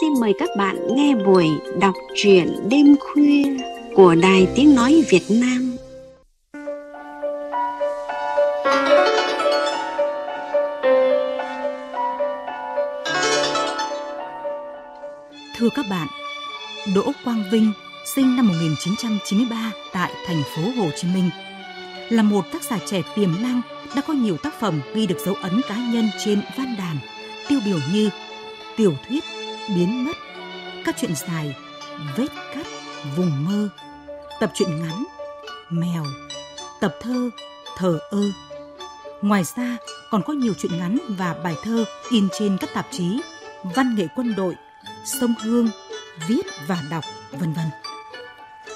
xin mời các bạn nghe buổi đọc truyện đêm khuya của Đài Tiếng Nói Việt Nam. Thưa các bạn, Đỗ Quang Vinh sinh năm 1993 tại thành phố Hồ Chí Minh là một tác giả trẻ tiềm năng đã có nhiều tác phẩm ghi được dấu ấn cá nhân trên văn đàn tiêu biểu như tiểu thuyết biến mất các chuyện dài vết cắt vùng mơ tập truyện ngắn mèo tập thơ thờ ơ ngoài ra còn có nhiều chuyện ngắn và bài thơ in trên các tạp chí văn nghệ quân đội sông hương viết và đọc vân vân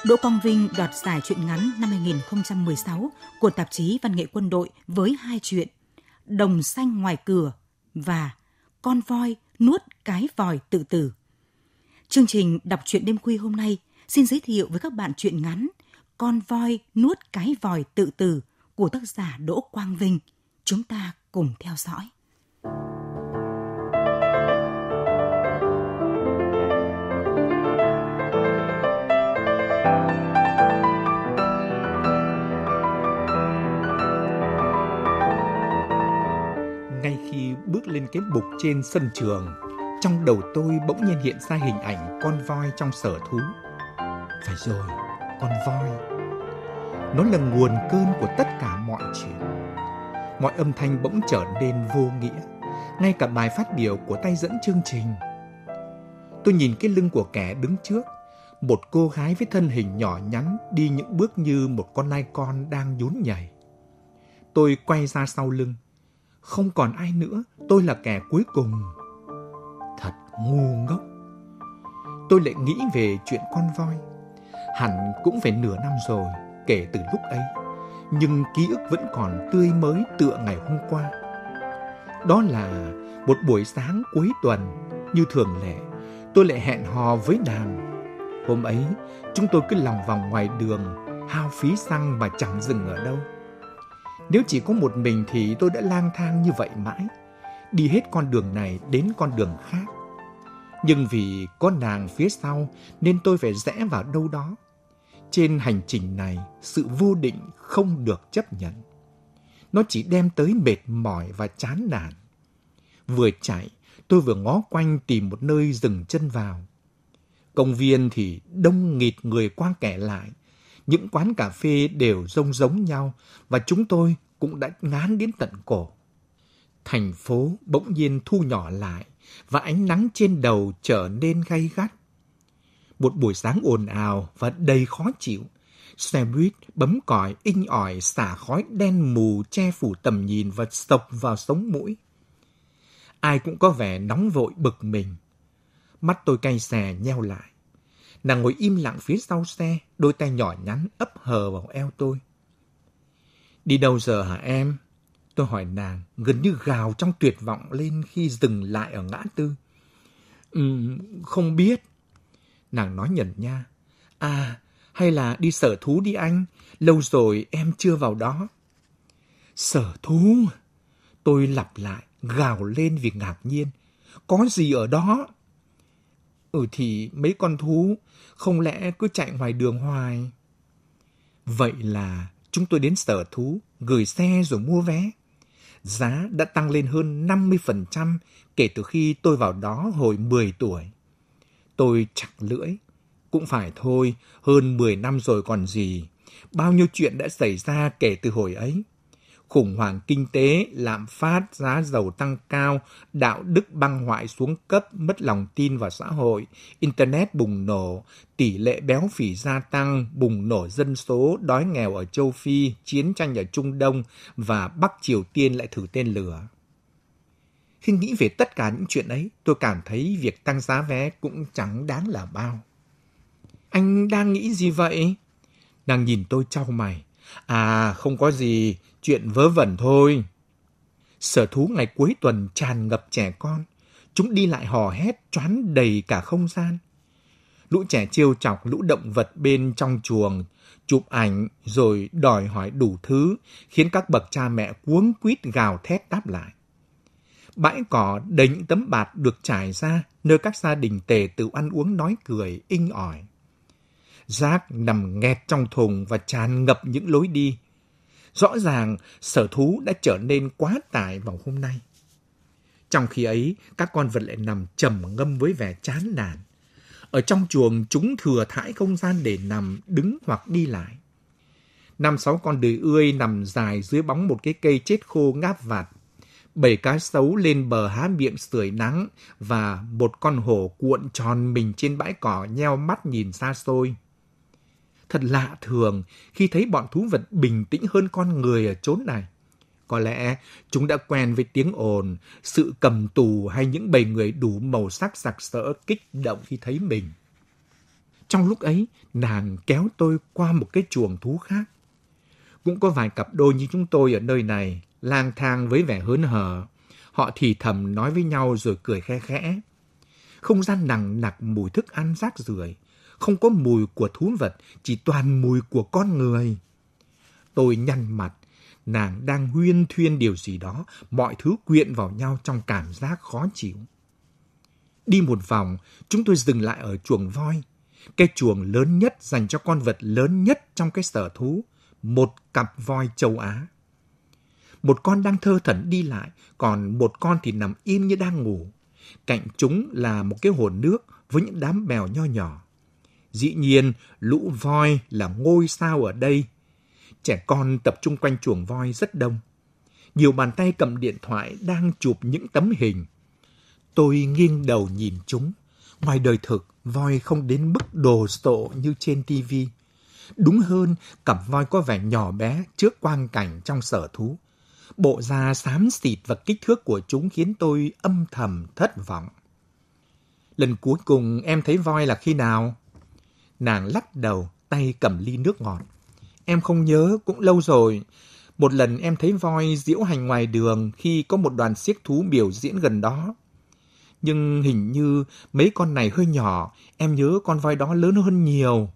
Đỗ Quang Vinh đoạt giải truyện ngắn năm 2016 của tạp chí Văn nghệ Quân đội với hai truyện Đồng xanh ngoài cửa và Con voi nuốt cái vòi tự tử. Chương trình đọc truyện đêm khuya hôm nay xin giới thiệu với các bạn truyện ngắn Con voi nuốt cái vòi tự tử của tác giả Đỗ Quang Vinh. Chúng ta cùng theo dõi. Ngay khi bước lên cái bục trên sân trường, trong đầu tôi bỗng nhiên hiện ra hình ảnh con voi trong sở thú phải rồi con voi nó là nguồn cơn của tất cả mọi chuyện mọi âm thanh bỗng trở nên vô nghĩa ngay cả bài phát biểu của tay dẫn chương trình tôi nhìn cái lưng của kẻ đứng trước một cô gái với thân hình nhỏ nhắn đi những bước như một con lai con đang nhún nhảy tôi quay ra sau lưng không còn ai nữa tôi là kẻ cuối cùng ngu ngốc tôi lại nghĩ về chuyện con voi hẳn cũng phải nửa năm rồi kể từ lúc ấy nhưng ký ức vẫn còn tươi mới tựa ngày hôm qua đó là một buổi sáng cuối tuần như thường lệ tôi lại hẹn hò với đàm hôm ấy chúng tôi cứ lòng vòng ngoài đường hao phí xăng mà chẳng dừng ở đâu nếu chỉ có một mình thì tôi đã lang thang như vậy mãi đi hết con đường này đến con đường khác nhưng vì có nàng phía sau nên tôi phải rẽ vào đâu đó. Trên hành trình này, sự vô định không được chấp nhận. Nó chỉ đem tới mệt mỏi và chán nản. Vừa chạy, tôi vừa ngó quanh tìm một nơi dừng chân vào. Công viên thì đông nghịt người qua kẻ lại. Những quán cà phê đều rông giống nhau và chúng tôi cũng đã ngán đến tận cổ. Thành phố bỗng nhiên thu nhỏ lại và ánh nắng trên đầu trở nên gay gắt. Một buổi sáng ồn ào và đầy khó chịu, xe buýt bấm còi inh ỏi xả khói đen mù che phủ tầm nhìn và sộc vào sống mũi. Ai cũng có vẻ nóng vội bực mình. Mắt tôi cay xè nheo lại. Nàng ngồi im lặng phía sau xe, đôi tay nhỏ nhắn ấp hờ vào eo tôi. Đi đâu giờ hả em? Tôi hỏi nàng, gần như gào trong tuyệt vọng lên khi dừng lại ở ngã tư. Um, không biết. Nàng nói nhẩn nha. À, hay là đi sở thú đi anh, lâu rồi em chưa vào đó. Sở thú? Tôi lặp lại, gào lên vì ngạc nhiên. Có gì ở đó? Ừ thì mấy con thú, không lẽ cứ chạy ngoài đường hoài? Vậy là chúng tôi đến sở thú, gửi xe rồi mua vé giá đã tăng lên hơn 50% kể từ khi tôi vào đó hồi 10 tuổi. Tôi chặt lưỡi. Cũng phải thôi, hơn 10 năm rồi còn gì. Bao nhiêu chuyện đã xảy ra kể từ hồi ấy khủng hoảng kinh tế, lạm phát, giá dầu tăng cao, đạo đức băng hoại xuống cấp, mất lòng tin vào xã hội, Internet bùng nổ, tỷ lệ béo phì gia tăng, bùng nổ dân số, đói nghèo ở châu Phi, chiến tranh ở Trung Đông và Bắc Triều Tiên lại thử tên lửa. Khi nghĩ về tất cả những chuyện ấy, tôi cảm thấy việc tăng giá vé cũng chẳng đáng là bao. Anh đang nghĩ gì vậy? Nàng nhìn tôi trao mày. À, không có gì, chuyện vớ vẩn thôi. Sở thú ngày cuối tuần tràn ngập trẻ con, chúng đi lại hò hét choán đầy cả không gian. Lũ trẻ trêu chọc lũ động vật bên trong chuồng, chụp ảnh rồi đòi hỏi đủ thứ, khiến các bậc cha mẹ cuống quýt gào thét đáp lại. Bãi cỏ đầy những tấm bạt được trải ra, nơi các gia đình tề tự ăn uống nói cười, inh ỏi. Rác nằm nghẹt trong thùng và tràn ngập những lối đi, Rõ ràng sở thú đã trở nên quá tải vào hôm nay. Trong khi ấy, các con vật lại nằm trầm ngâm với vẻ chán nản. Ở trong chuồng, chúng thừa thãi không gian để nằm, đứng hoặc đi lại. Năm sáu con đười ươi nằm dài dưới bóng một cái cây chết khô ngáp vạt. Bảy cá sấu lên bờ há miệng sưởi nắng và một con hổ cuộn tròn mình trên bãi cỏ nheo mắt nhìn xa xôi. Thật lạ thường khi thấy bọn thú vật bình tĩnh hơn con người ở chốn này. Có lẽ chúng đã quen với tiếng ồn, sự cầm tù hay những bầy người đủ màu sắc sặc sỡ kích động khi thấy mình. Trong lúc ấy, nàng kéo tôi qua một cái chuồng thú khác. Cũng có vài cặp đôi như chúng tôi ở nơi này, lang thang với vẻ hớn hở. Họ thì thầm nói với nhau rồi cười khe khẽ. Không gian nặng nặc mùi thức ăn rác rưởi không có mùi của thú vật, chỉ toàn mùi của con người. Tôi nhăn mặt, nàng đang huyên thuyên điều gì đó, mọi thứ quyện vào nhau trong cảm giác khó chịu. Đi một vòng, chúng tôi dừng lại ở chuồng voi, cái chuồng lớn nhất dành cho con vật lớn nhất trong cái sở thú, một cặp voi châu Á. Một con đang thơ thẩn đi lại, còn một con thì nằm im như đang ngủ. Cạnh chúng là một cái hồ nước với những đám bèo nho nhỏ. Dĩ nhiên, lũ voi là ngôi sao ở đây. Trẻ con tập trung quanh chuồng voi rất đông. Nhiều bàn tay cầm điện thoại đang chụp những tấm hình. Tôi nghiêng đầu nhìn chúng. Ngoài đời thực, voi không đến mức đồ sộ như trên tivi. Đúng hơn, cặp voi có vẻ nhỏ bé trước quang cảnh trong sở thú. Bộ da xám xịt và kích thước của chúng khiến tôi âm thầm thất vọng. Lần cuối cùng em thấy voi là khi nào? Nàng lắc đầu, tay cầm ly nước ngọt. Em không nhớ, cũng lâu rồi. Một lần em thấy voi diễu hành ngoài đường khi có một đoàn siếc thú biểu diễn gần đó. Nhưng hình như mấy con này hơi nhỏ, em nhớ con voi đó lớn hơn nhiều.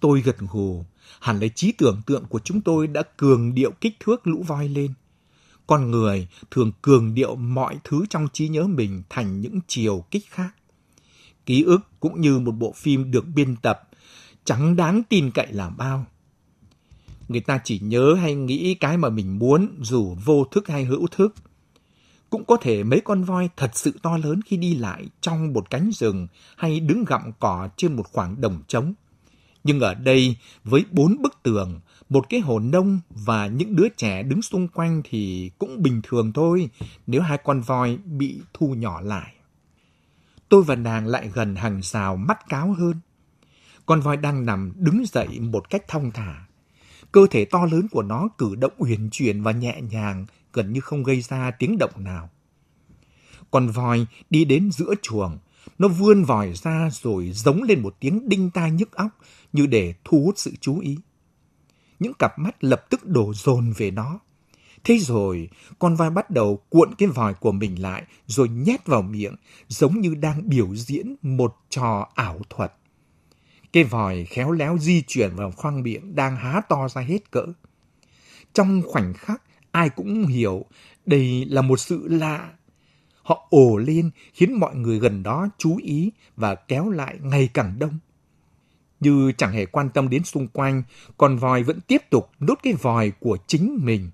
Tôi gật gù, hẳn lấy trí tưởng tượng của chúng tôi đã cường điệu kích thước lũ voi lên. Con người thường cường điệu mọi thứ trong trí nhớ mình thành những chiều kích khác ký ức cũng như một bộ phim được biên tập chẳng đáng tin cậy là bao. Người ta chỉ nhớ hay nghĩ cái mà mình muốn dù vô thức hay hữu thức. Cũng có thể mấy con voi thật sự to lớn khi đi lại trong một cánh rừng hay đứng gặm cỏ trên một khoảng đồng trống. Nhưng ở đây, với bốn bức tường, một cái hồ nông và những đứa trẻ đứng xung quanh thì cũng bình thường thôi nếu hai con voi bị thu nhỏ lại. Tôi và nàng lại gần hàng rào mắt cáo hơn. Con voi đang nằm đứng dậy một cách thong thả. Cơ thể to lớn của nó cử động uyển chuyển và nhẹ nhàng, gần như không gây ra tiếng động nào. Con voi đi đến giữa chuồng, nó vươn vòi ra rồi giống lên một tiếng đinh tai nhức óc như để thu hút sự chú ý. Những cặp mắt lập tức đổ dồn về nó. Thế rồi, con voi bắt đầu cuộn cái vòi của mình lại rồi nhét vào miệng, giống như đang biểu diễn một trò ảo thuật. Cái vòi khéo léo di chuyển vào khoang miệng đang há to ra hết cỡ. Trong khoảnh khắc, ai cũng hiểu đây là một sự lạ. Họ ồ lên khiến mọi người gần đó chú ý và kéo lại ngày càng đông như chẳng hề quan tâm đến xung quanh, con voi vẫn tiếp tục đốt cái vòi của chính mình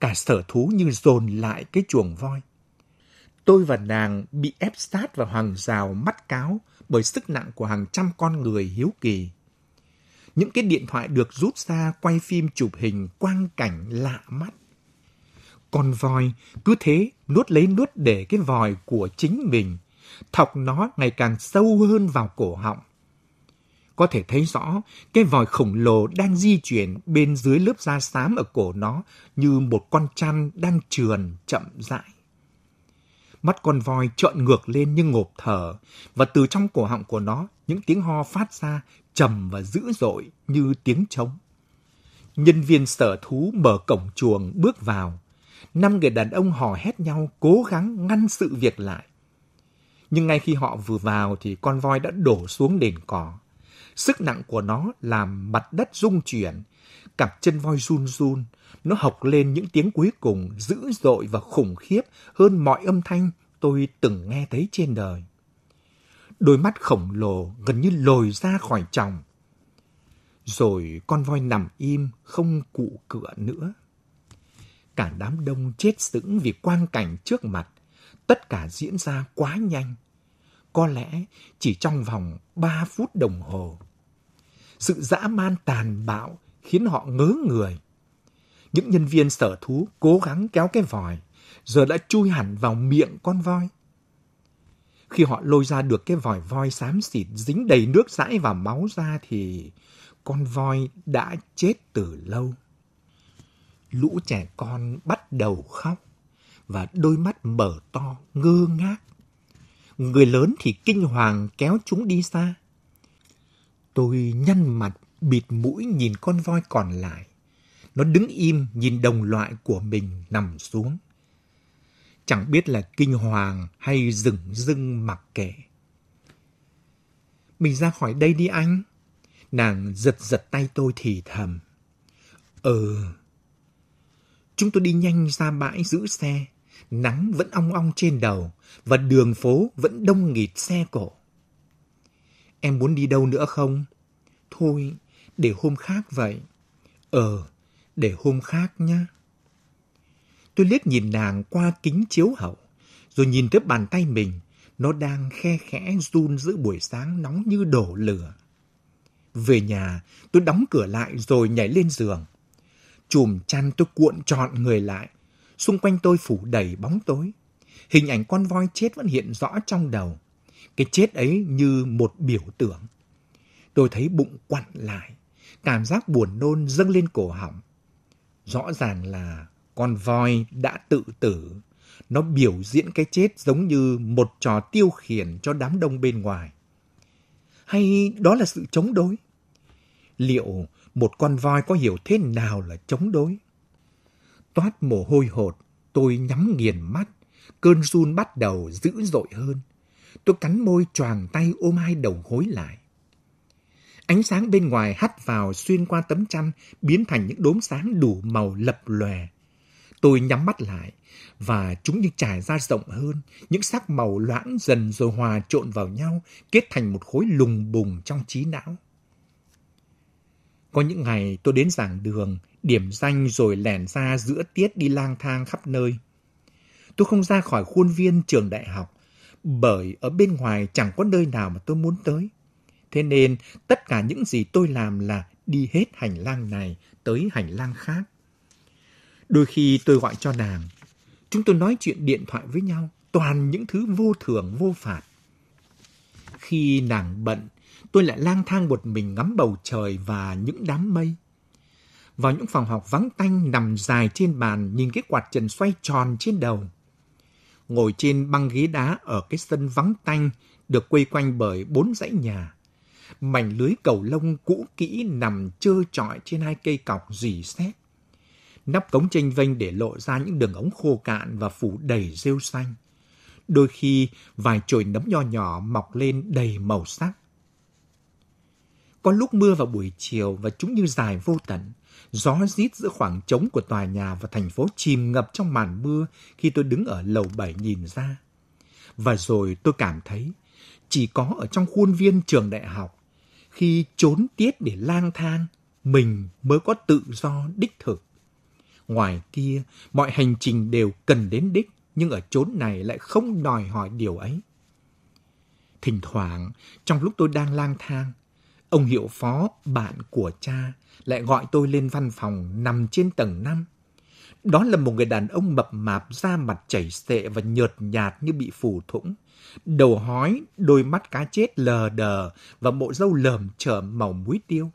cả sở thú như dồn lại cái chuồng voi. Tôi và nàng bị ép sát vào hàng rào mắt cáo bởi sức nặng của hàng trăm con người hiếu kỳ. Những cái điện thoại được rút ra quay phim chụp hình quang cảnh lạ mắt. Con voi cứ thế nuốt lấy nuốt để cái vòi của chính mình, thọc nó ngày càng sâu hơn vào cổ họng có thể thấy rõ cái vòi khổng lồ đang di chuyển bên dưới lớp da xám ở cổ nó như một con chăn đang trườn chậm rãi. Mắt con voi trợn ngược lên như ngộp thở và từ trong cổ họng của nó những tiếng ho phát ra trầm và dữ dội như tiếng trống. Nhân viên sở thú mở cổng chuồng bước vào. Năm người đàn ông hò hét nhau cố gắng ngăn sự việc lại. Nhưng ngay khi họ vừa vào thì con voi đã đổ xuống đền cỏ Sức nặng của nó làm mặt đất rung chuyển, cặp chân voi run run, nó học lên những tiếng cuối cùng dữ dội và khủng khiếp hơn mọi âm thanh tôi từng nghe thấy trên đời. Đôi mắt khổng lồ gần như lồi ra khỏi tròng. Rồi con voi nằm im, không cụ cựa nữa. Cả đám đông chết sững vì quang cảnh trước mặt. Tất cả diễn ra quá nhanh có lẽ chỉ trong vòng 3 phút đồng hồ. Sự dã man tàn bạo khiến họ ngớ người. Những nhân viên sở thú cố gắng kéo cái vòi, giờ đã chui hẳn vào miệng con voi. Khi họ lôi ra được cái vòi voi xám xịt dính đầy nước dãi và máu ra thì con voi đã chết từ lâu. Lũ trẻ con bắt đầu khóc và đôi mắt mở to ngơ ngác người lớn thì kinh hoàng kéo chúng đi xa. Tôi nhăn mặt, bịt mũi nhìn con voi còn lại. Nó đứng im nhìn đồng loại của mình nằm xuống. Chẳng biết là kinh hoàng hay rừng rưng mặc kệ. Mình ra khỏi đây đi anh. Nàng giật giật tay tôi thì thầm. Ừ. Chúng tôi đi nhanh ra bãi giữ xe. Nắng vẫn ong ong trên đầu và đường phố vẫn đông nghịt xe cổ. Em muốn đi đâu nữa không? Thôi, để hôm khác vậy. Ờ, để hôm khác nhá. Tôi liếc nhìn nàng qua kính chiếu hậu, rồi nhìn thấy bàn tay mình, nó đang khe khẽ run giữa buổi sáng nóng như đổ lửa. Về nhà, tôi đóng cửa lại rồi nhảy lên giường. Chùm chăn tôi cuộn trọn người lại, xung quanh tôi phủ đầy bóng tối. Hình ảnh con voi chết vẫn hiện rõ trong đầu. Cái chết ấy như một biểu tượng. Tôi thấy bụng quặn lại, cảm giác buồn nôn dâng lên cổ họng. Rõ ràng là con voi đã tự tử. Nó biểu diễn cái chết giống như một trò tiêu khiển cho đám đông bên ngoài. Hay đó là sự chống đối? Liệu một con voi có hiểu thế nào là chống đối? Toát mồ hôi hột, tôi nhắm nghiền mắt, Cơn run bắt đầu dữ dội hơn. Tôi cắn môi choàng tay ôm hai đầu gối lại. Ánh sáng bên ngoài hắt vào xuyên qua tấm chăn biến thành những đốm sáng đủ màu lập lòe. Tôi nhắm mắt lại và chúng như trải ra rộng hơn, những sắc màu loãng dần rồi hòa trộn vào nhau, kết thành một khối lùng bùng trong trí não. Có những ngày tôi đến giảng đường, điểm danh rồi lẻn ra giữa tiết đi lang thang khắp nơi. Tôi không ra khỏi khuôn viên trường đại học, bởi ở bên ngoài chẳng có nơi nào mà tôi muốn tới. Thế nên tất cả những gì tôi làm là đi hết hành lang này tới hành lang khác. Đôi khi tôi gọi cho nàng. Chúng tôi nói chuyện điện thoại với nhau, toàn những thứ vô thường, vô phạt. Khi nàng bận, tôi lại lang thang một mình ngắm bầu trời và những đám mây. Vào những phòng học vắng tanh nằm dài trên bàn nhìn cái quạt trần xoay tròn trên đầu ngồi trên băng ghế đá ở cái sân vắng tanh, được quây quanh bởi bốn dãy nhà. Mảnh lưới cầu lông cũ kỹ nằm trơ trọi trên hai cây cọc dì xét. Nắp cống tranh vênh để lộ ra những đường ống khô cạn và phủ đầy rêu xanh. Đôi khi vài chồi nấm nho nhỏ mọc lên đầy màu sắc. Có lúc mưa vào buổi chiều và chúng như dài vô tận – Gió rít giữa khoảng trống của tòa nhà và thành phố chìm ngập trong màn mưa khi tôi đứng ở lầu 7 nhìn ra. Và rồi tôi cảm thấy chỉ có ở trong khuôn viên trường đại học khi trốn tiết để lang thang mình mới có tự do đích thực. Ngoài kia, mọi hành trình đều cần đến đích, nhưng ở chốn này lại không đòi hỏi điều ấy. Thỉnh thoảng, trong lúc tôi đang lang thang, ông hiệu phó, bạn của cha, lại gọi tôi lên văn phòng nằm trên tầng 5. Đó là một người đàn ông mập mạp da mặt chảy xệ và nhợt nhạt như bị phù thủng. Đầu hói, đôi mắt cá chết lờ đờ và bộ râu lờm chởm màu muối tiêu.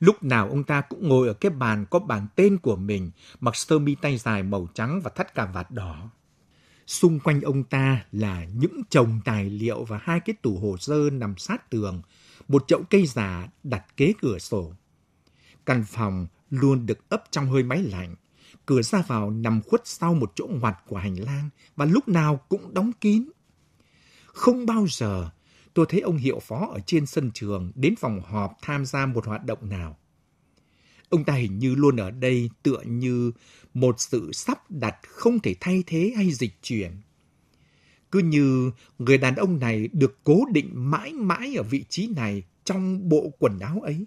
Lúc nào ông ta cũng ngồi ở cái bàn có bảng tên của mình, mặc sơ mi tay dài màu trắng và thắt cà vạt đỏ. Xung quanh ông ta là những chồng tài liệu và hai cái tủ hồ sơ nằm sát tường, một chậu cây già đặt kế cửa sổ. Căn phòng luôn được ấp trong hơi máy lạnh. Cửa ra vào nằm khuất sau một chỗ ngoặt của hành lang và lúc nào cũng đóng kín. Không bao giờ tôi thấy ông hiệu phó ở trên sân trường đến phòng họp tham gia một hoạt động nào. Ông ta hình như luôn ở đây tựa như một sự sắp đặt không thể thay thế hay dịch chuyển. Cứ như người đàn ông này được cố định mãi mãi ở vị trí này trong bộ quần áo ấy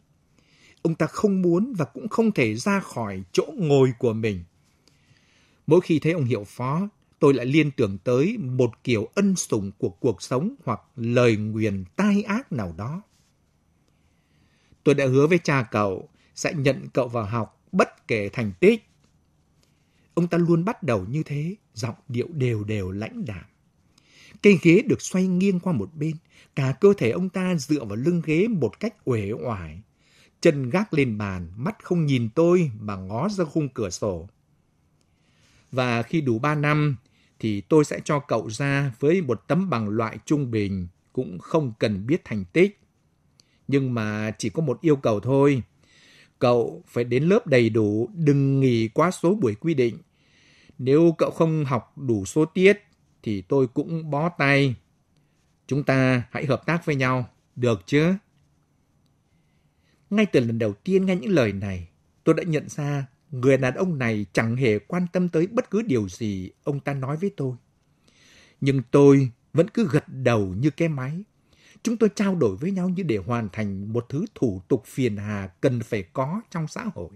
ông ta không muốn và cũng không thể ra khỏi chỗ ngồi của mình. Mỗi khi thấy ông hiệu phó, tôi lại liên tưởng tới một kiểu ân sủng của cuộc sống hoặc lời nguyền tai ác nào đó. Tôi đã hứa với cha cậu sẽ nhận cậu vào học bất kể thành tích. Ông ta luôn bắt đầu như thế, giọng điệu đều đều lãnh đạm. Cây ghế được xoay nghiêng qua một bên, cả cơ thể ông ta dựa vào lưng ghế một cách uể oải, chân gác lên bàn, mắt không nhìn tôi mà ngó ra khung cửa sổ. Và khi đủ 3 năm thì tôi sẽ cho cậu ra với một tấm bằng loại trung bình, cũng không cần biết thành tích. Nhưng mà chỉ có một yêu cầu thôi. Cậu phải đến lớp đầy đủ, đừng nghỉ quá số buổi quy định. Nếu cậu không học đủ số tiết thì tôi cũng bó tay. Chúng ta hãy hợp tác với nhau, được chứ? Ngay từ lần đầu tiên nghe những lời này, tôi đã nhận ra người đàn ông này chẳng hề quan tâm tới bất cứ điều gì ông ta nói với tôi. Nhưng tôi vẫn cứ gật đầu như cái máy. Chúng tôi trao đổi với nhau như để hoàn thành một thứ thủ tục phiền hà cần phải có trong xã hội.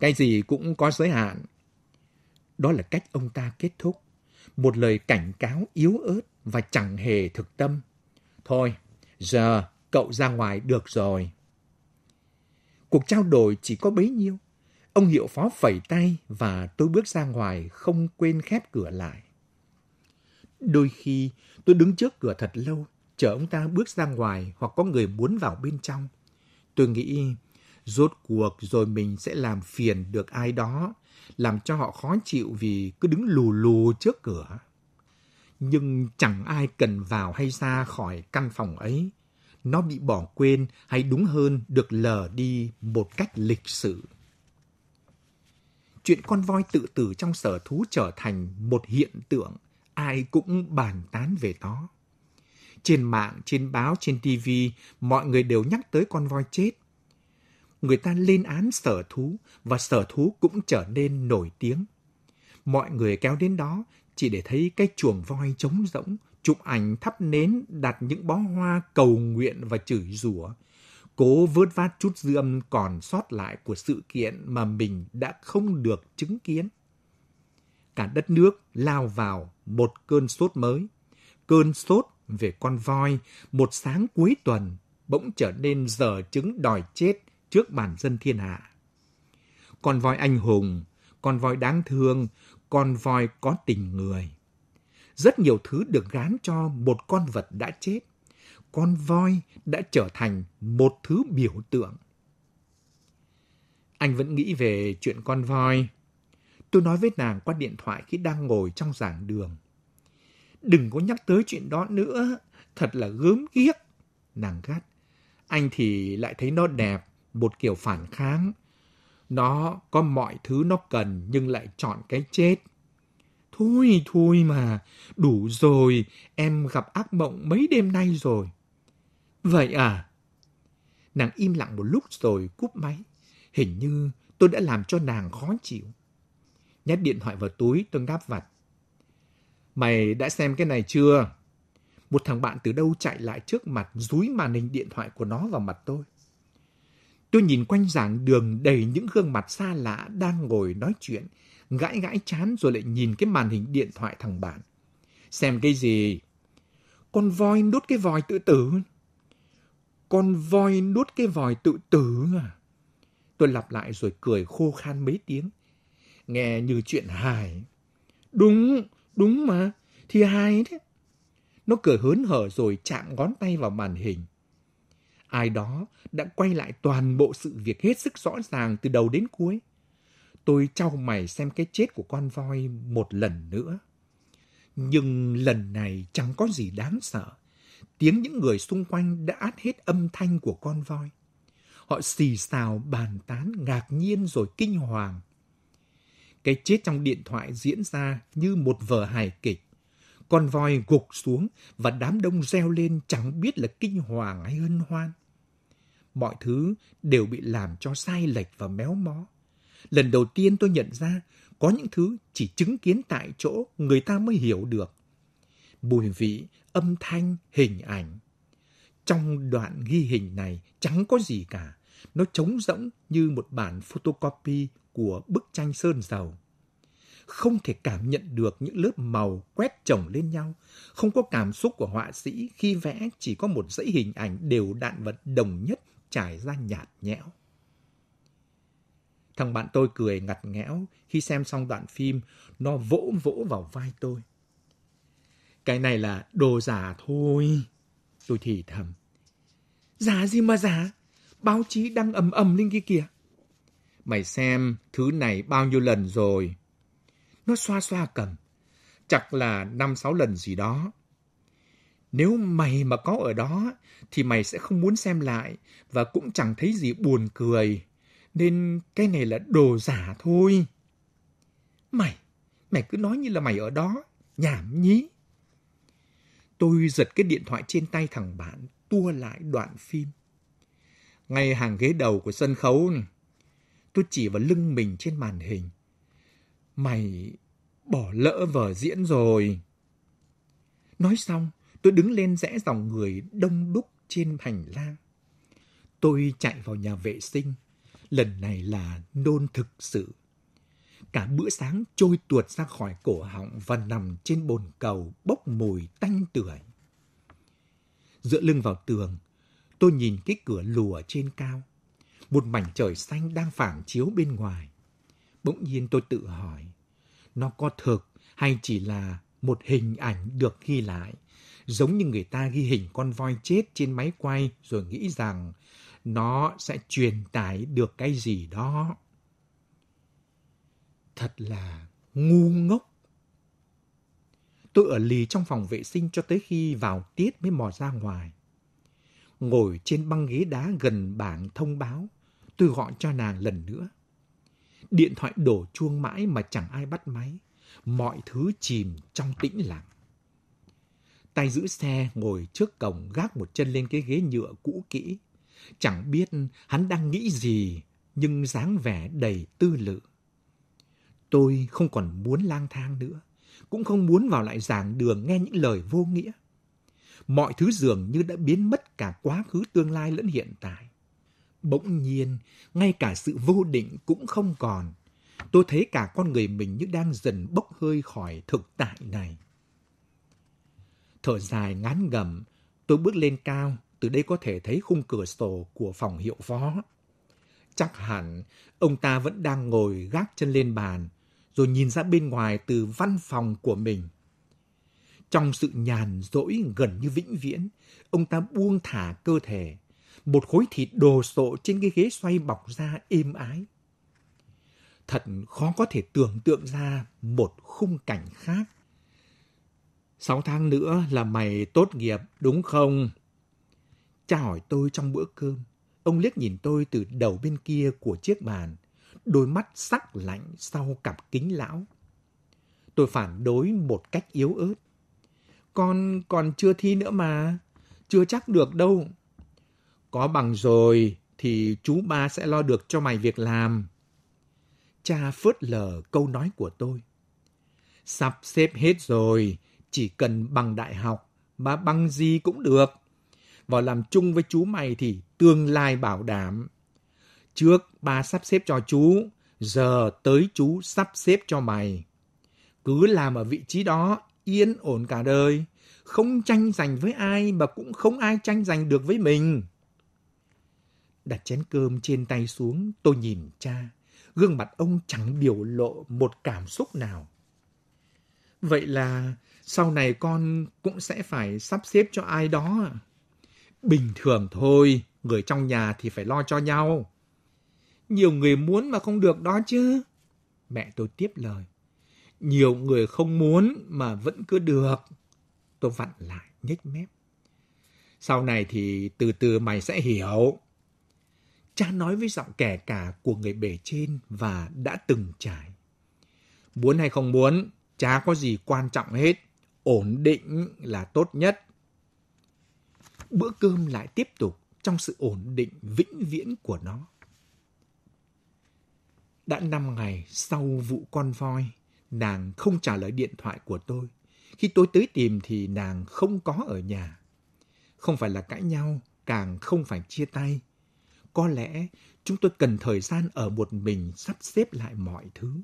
Cái gì cũng có giới hạn. Đó là cách ông ta kết thúc. Một lời cảnh cáo yếu ớt và chẳng hề thực tâm. Thôi, giờ cậu ra ngoài được rồi. Cuộc trao đổi chỉ có bấy nhiêu. Ông hiệu phó phẩy tay và tôi bước ra ngoài không quên khép cửa lại. Đôi khi tôi đứng trước cửa thật lâu, chờ ông ta bước ra ngoài hoặc có người muốn vào bên trong. Tôi nghĩ rốt cuộc rồi mình sẽ làm phiền được ai đó, làm cho họ khó chịu vì cứ đứng lù lù trước cửa. Nhưng chẳng ai cần vào hay ra khỏi căn phòng ấy, nó bị bỏ quên hay đúng hơn được lờ đi một cách lịch sử. Chuyện con voi tự tử trong sở thú trở thành một hiện tượng ai cũng bàn tán về nó. Trên mạng, trên báo, trên TV, mọi người đều nhắc tới con voi chết. Người ta lên án sở thú và sở thú cũng trở nên nổi tiếng. Mọi người kéo đến đó chỉ để thấy cái chuồng voi trống rỗng, chụp ảnh thắp nến đặt những bó hoa cầu nguyện và chửi rủa cố vớt vát chút dư âm còn sót lại của sự kiện mà mình đã không được chứng kiến cả đất nước lao vào một cơn sốt mới cơn sốt về con voi một sáng cuối tuần bỗng trở nên giờ chứng đòi chết trước bản dân thiên hạ con voi anh hùng con voi đáng thương con voi có tình người rất nhiều thứ được gán cho một con vật đã chết. Con voi đã trở thành một thứ biểu tượng. Anh vẫn nghĩ về chuyện con voi. Tôi nói với nàng qua điện thoại khi đang ngồi trong giảng đường. Đừng có nhắc tới chuyện đó nữa, thật là gớm ghiếc. Nàng gắt. Anh thì lại thấy nó đẹp, một kiểu phản kháng. Nó có mọi thứ nó cần nhưng lại chọn cái chết. Thôi thôi mà, đủ rồi, em gặp ác mộng mấy đêm nay rồi. Vậy à? Nàng im lặng một lúc rồi cúp máy. Hình như tôi đã làm cho nàng khó chịu. Nhét điện thoại vào túi, tôi ngáp vặt. Mày đã xem cái này chưa? Một thằng bạn từ đâu chạy lại trước mặt dúi màn hình điện thoại của nó vào mặt tôi. Tôi nhìn quanh giảng đường đầy những gương mặt xa lạ đang ngồi nói chuyện, gãi gãi chán rồi lại nhìn cái màn hình điện thoại thằng bạn. Xem cái gì? Con voi đốt cái vòi tự tử. Con voi đốt cái vòi tự tử à? Tôi lặp lại rồi cười khô khan mấy tiếng. Nghe như chuyện hài. Đúng, đúng mà. Thì hài thế. Nó cười hớn hở rồi chạm ngón tay vào màn hình. Ai đó đã quay lại toàn bộ sự việc hết sức rõ ràng từ đầu đến cuối. Tôi trao mày xem cái chết của con voi một lần nữa. Nhưng lần này chẳng có gì đáng sợ. Tiếng những người xung quanh đã át hết âm thanh của con voi. Họ xì xào bàn tán ngạc nhiên rồi kinh hoàng. Cái chết trong điện thoại diễn ra như một vở hài kịch. Con voi gục xuống và đám đông reo lên chẳng biết là kinh hoàng hay hân hoan. Mọi thứ đều bị làm cho sai lệch và méo mó lần đầu tiên tôi nhận ra có những thứ chỉ chứng kiến tại chỗ người ta mới hiểu được. Mùi vị, âm thanh, hình ảnh. Trong đoạn ghi hình này chẳng có gì cả. Nó trống rỗng như một bản photocopy của bức tranh sơn dầu. Không thể cảm nhận được những lớp màu quét chồng lên nhau. Không có cảm xúc của họa sĩ khi vẽ chỉ có một dãy hình ảnh đều đạn vật đồng nhất trải ra nhạt nhẽo. Thằng bạn tôi cười ngặt nghẽo khi xem xong đoạn phim, nó vỗ vỗ vào vai tôi. Cái này là đồ giả thôi, tôi thì thầm. Giả gì mà giả, báo chí đăng ầm ầm lên kia kìa. Mày xem thứ này bao nhiêu lần rồi. Nó xoa xoa cầm, chắc là năm sáu lần gì đó. Nếu mày mà có ở đó thì mày sẽ không muốn xem lại và cũng chẳng thấy gì buồn cười. Nên cái này là đồ giả thôi. Mày, mày cứ nói như là mày ở đó, nhảm nhí. Tôi giật cái điện thoại trên tay thằng bạn, tua lại đoạn phim. Ngay hàng ghế đầu của sân khấu này, tôi chỉ vào lưng mình trên màn hình. Mày bỏ lỡ vở diễn rồi. Nói xong, tôi đứng lên rẽ dòng người đông đúc trên hành lang. Tôi chạy vào nhà vệ sinh lần này là nôn thực sự. Cả bữa sáng trôi tuột ra khỏi cổ họng và nằm trên bồn cầu bốc mùi tanh tưởi. Dựa lưng vào tường, tôi nhìn cái cửa lùa trên cao. Một mảnh trời xanh đang phản chiếu bên ngoài. Bỗng nhiên tôi tự hỏi, nó có thực hay chỉ là một hình ảnh được ghi lại, giống như người ta ghi hình con voi chết trên máy quay rồi nghĩ rằng nó sẽ truyền tải được cái gì đó thật là ngu ngốc tôi ở lì trong phòng vệ sinh cho tới khi vào tiết mới mò ra ngoài ngồi trên băng ghế đá gần bảng thông báo tôi gọi cho nàng lần nữa điện thoại đổ chuông mãi mà chẳng ai bắt máy mọi thứ chìm trong tĩnh lặng tay giữ xe ngồi trước cổng gác một chân lên cái ghế nhựa cũ kỹ Chẳng biết hắn đang nghĩ gì, nhưng dáng vẻ đầy tư lự. Tôi không còn muốn lang thang nữa, cũng không muốn vào lại giảng đường nghe những lời vô nghĩa. Mọi thứ dường như đã biến mất cả quá khứ tương lai lẫn hiện tại. Bỗng nhiên, ngay cả sự vô định cũng không còn. Tôi thấy cả con người mình như đang dần bốc hơi khỏi thực tại này. Thở dài ngán ngẩm, tôi bước lên cao, từ đây có thể thấy khung cửa sổ của phòng hiệu phó. Chắc hẳn ông ta vẫn đang ngồi gác chân lên bàn, rồi nhìn ra bên ngoài từ văn phòng của mình. Trong sự nhàn rỗi gần như vĩnh viễn, ông ta buông thả cơ thể, một khối thịt đồ sộ trên cái ghế xoay bọc ra êm ái. Thật khó có thể tưởng tượng ra một khung cảnh khác. Sáu tháng nữa là mày tốt nghiệp, đúng không? Cha hỏi tôi trong bữa cơm. Ông liếc nhìn tôi từ đầu bên kia của chiếc bàn, đôi mắt sắc lạnh sau cặp kính lão. Tôi phản đối một cách yếu ớt. Con còn chưa thi nữa mà, chưa chắc được đâu. Có bằng rồi thì chú ba sẽ lo được cho mày việc làm. Cha phớt lờ câu nói của tôi. Sắp xếp hết rồi, chỉ cần bằng đại học mà bằng gì cũng được vào làm chung với chú mày thì tương lai bảo đảm. Trước ba sắp xếp cho chú, giờ tới chú sắp xếp cho mày. Cứ làm ở vị trí đó, yên ổn cả đời, không tranh giành với ai mà cũng không ai tranh giành được với mình. Đặt chén cơm trên tay xuống, tôi nhìn cha. Gương mặt ông chẳng biểu lộ một cảm xúc nào. Vậy là sau này con cũng sẽ phải sắp xếp cho ai đó à? Bình thường thôi, người trong nhà thì phải lo cho nhau. Nhiều người muốn mà không được đó chứ. Mẹ tôi tiếp lời. Nhiều người không muốn mà vẫn cứ được. Tôi vặn lại nhếch mép. Sau này thì từ từ mày sẽ hiểu. Cha nói với giọng kẻ cả của người bề trên và đã từng trải. Muốn hay không muốn, cha có gì quan trọng hết. Ổn định là tốt nhất bữa cơm lại tiếp tục trong sự ổn định vĩnh viễn của nó. Đã năm ngày sau vụ con voi, nàng không trả lời điện thoại của tôi. Khi tôi tới tìm thì nàng không có ở nhà. Không phải là cãi nhau, càng không phải chia tay. Có lẽ chúng tôi cần thời gian ở một mình sắp xếp lại mọi thứ.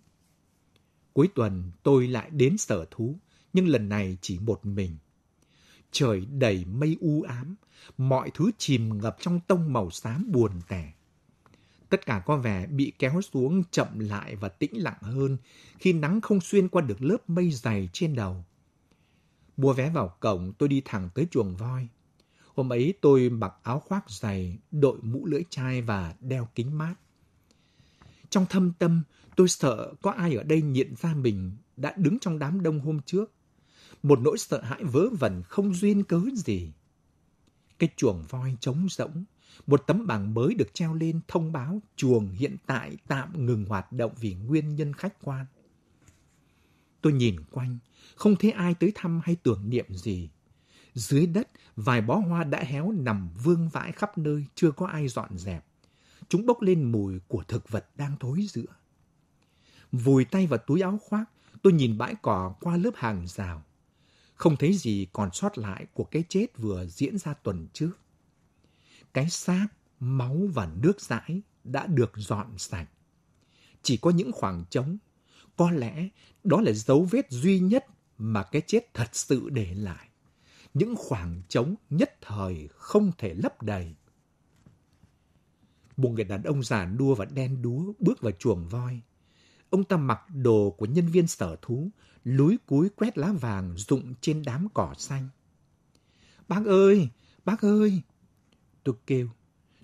Cuối tuần tôi lại đến sở thú, nhưng lần này chỉ một mình trời đầy mây u ám, mọi thứ chìm ngập trong tông màu xám buồn tẻ. Tất cả có vẻ bị kéo xuống chậm lại và tĩnh lặng hơn khi nắng không xuyên qua được lớp mây dày trên đầu. Mua vé vào cổng, tôi đi thẳng tới chuồng voi. Hôm ấy tôi mặc áo khoác dày, đội mũ lưỡi chai và đeo kính mát. Trong thâm tâm, tôi sợ có ai ở đây nhận ra mình đã đứng trong đám đông hôm trước một nỗi sợ hãi vớ vẩn không duyên cớ gì. Cái chuồng voi trống rỗng, một tấm bảng mới được treo lên thông báo chuồng hiện tại tạm ngừng hoạt động vì nguyên nhân khách quan. Tôi nhìn quanh, không thấy ai tới thăm hay tưởng niệm gì. Dưới đất, vài bó hoa đã héo nằm vương vãi khắp nơi, chưa có ai dọn dẹp. Chúng bốc lên mùi của thực vật đang thối rữa. Vùi tay vào túi áo khoác, tôi nhìn bãi cỏ qua lớp hàng rào không thấy gì còn sót lại của cái chết vừa diễn ra tuần trước. Cái xác, máu và nước dãi đã được dọn sạch. Chỉ có những khoảng trống, có lẽ đó là dấu vết duy nhất mà cái chết thật sự để lại. Những khoảng trống nhất thời không thể lấp đầy. Một người đàn ông già đua và đen đúa bước vào chuồng voi. Ông ta mặc đồ của nhân viên sở thú, lúi cúi quét lá vàng rụng trên đám cỏ xanh. Bác ơi, bác ơi! Tôi kêu.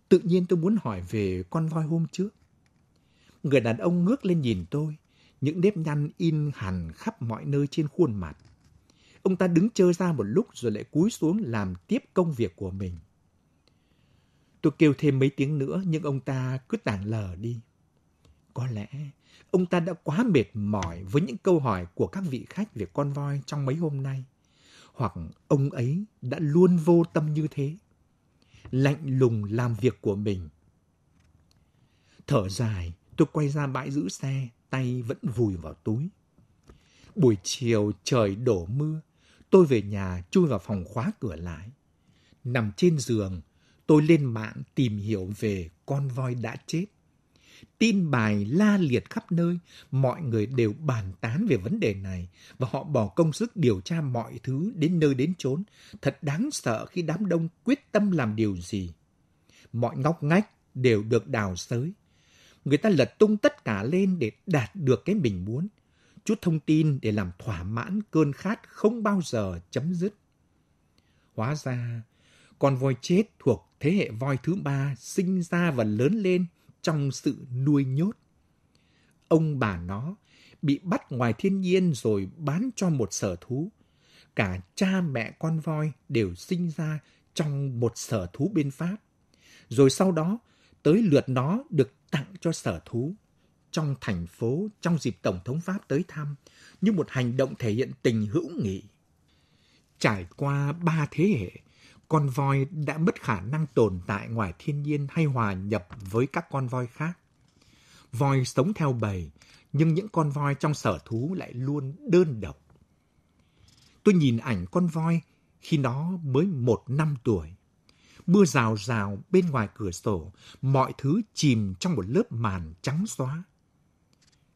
Tự nhiên tôi muốn hỏi về con voi hôm trước. Người đàn ông ngước lên nhìn tôi, những nếp nhăn in hẳn khắp mọi nơi trên khuôn mặt. Ông ta đứng chơ ra một lúc rồi lại cúi xuống làm tiếp công việc của mình. Tôi kêu thêm mấy tiếng nữa nhưng ông ta cứ tảng lờ đi. Có lẽ ông ta đã quá mệt mỏi với những câu hỏi của các vị khách về con voi trong mấy hôm nay. Hoặc ông ấy đã luôn vô tâm như thế. Lạnh lùng làm việc của mình. Thở dài, tôi quay ra bãi giữ xe, tay vẫn vùi vào túi. Buổi chiều trời đổ mưa, tôi về nhà chui vào phòng khóa cửa lại. Nằm trên giường, tôi lên mạng tìm hiểu về con voi đã chết tin bài la liệt khắp nơi, mọi người đều bàn tán về vấn đề này và họ bỏ công sức điều tra mọi thứ đến nơi đến chốn. Thật đáng sợ khi đám đông quyết tâm làm điều gì. Mọi ngóc ngách đều được đào xới. Người ta lật tung tất cả lên để đạt được cái mình muốn. Chút thông tin để làm thỏa mãn cơn khát không bao giờ chấm dứt. Hóa ra, con voi chết thuộc thế hệ voi thứ ba sinh ra và lớn lên – trong sự nuôi nhốt. Ông bà nó bị bắt ngoài thiên nhiên rồi bán cho một sở thú. Cả cha mẹ con voi đều sinh ra trong một sở thú bên Pháp. Rồi sau đó, tới lượt nó được tặng cho sở thú. Trong thành phố, trong dịp Tổng thống Pháp tới thăm, như một hành động thể hiện tình hữu nghị. Trải qua ba thế hệ, con voi đã mất khả năng tồn tại ngoài thiên nhiên hay hòa nhập với các con voi khác. Voi sống theo bầy, nhưng những con voi trong sở thú lại luôn đơn độc. Tôi nhìn ảnh con voi khi nó mới một năm tuổi. Mưa rào rào bên ngoài cửa sổ, mọi thứ chìm trong một lớp màn trắng xóa.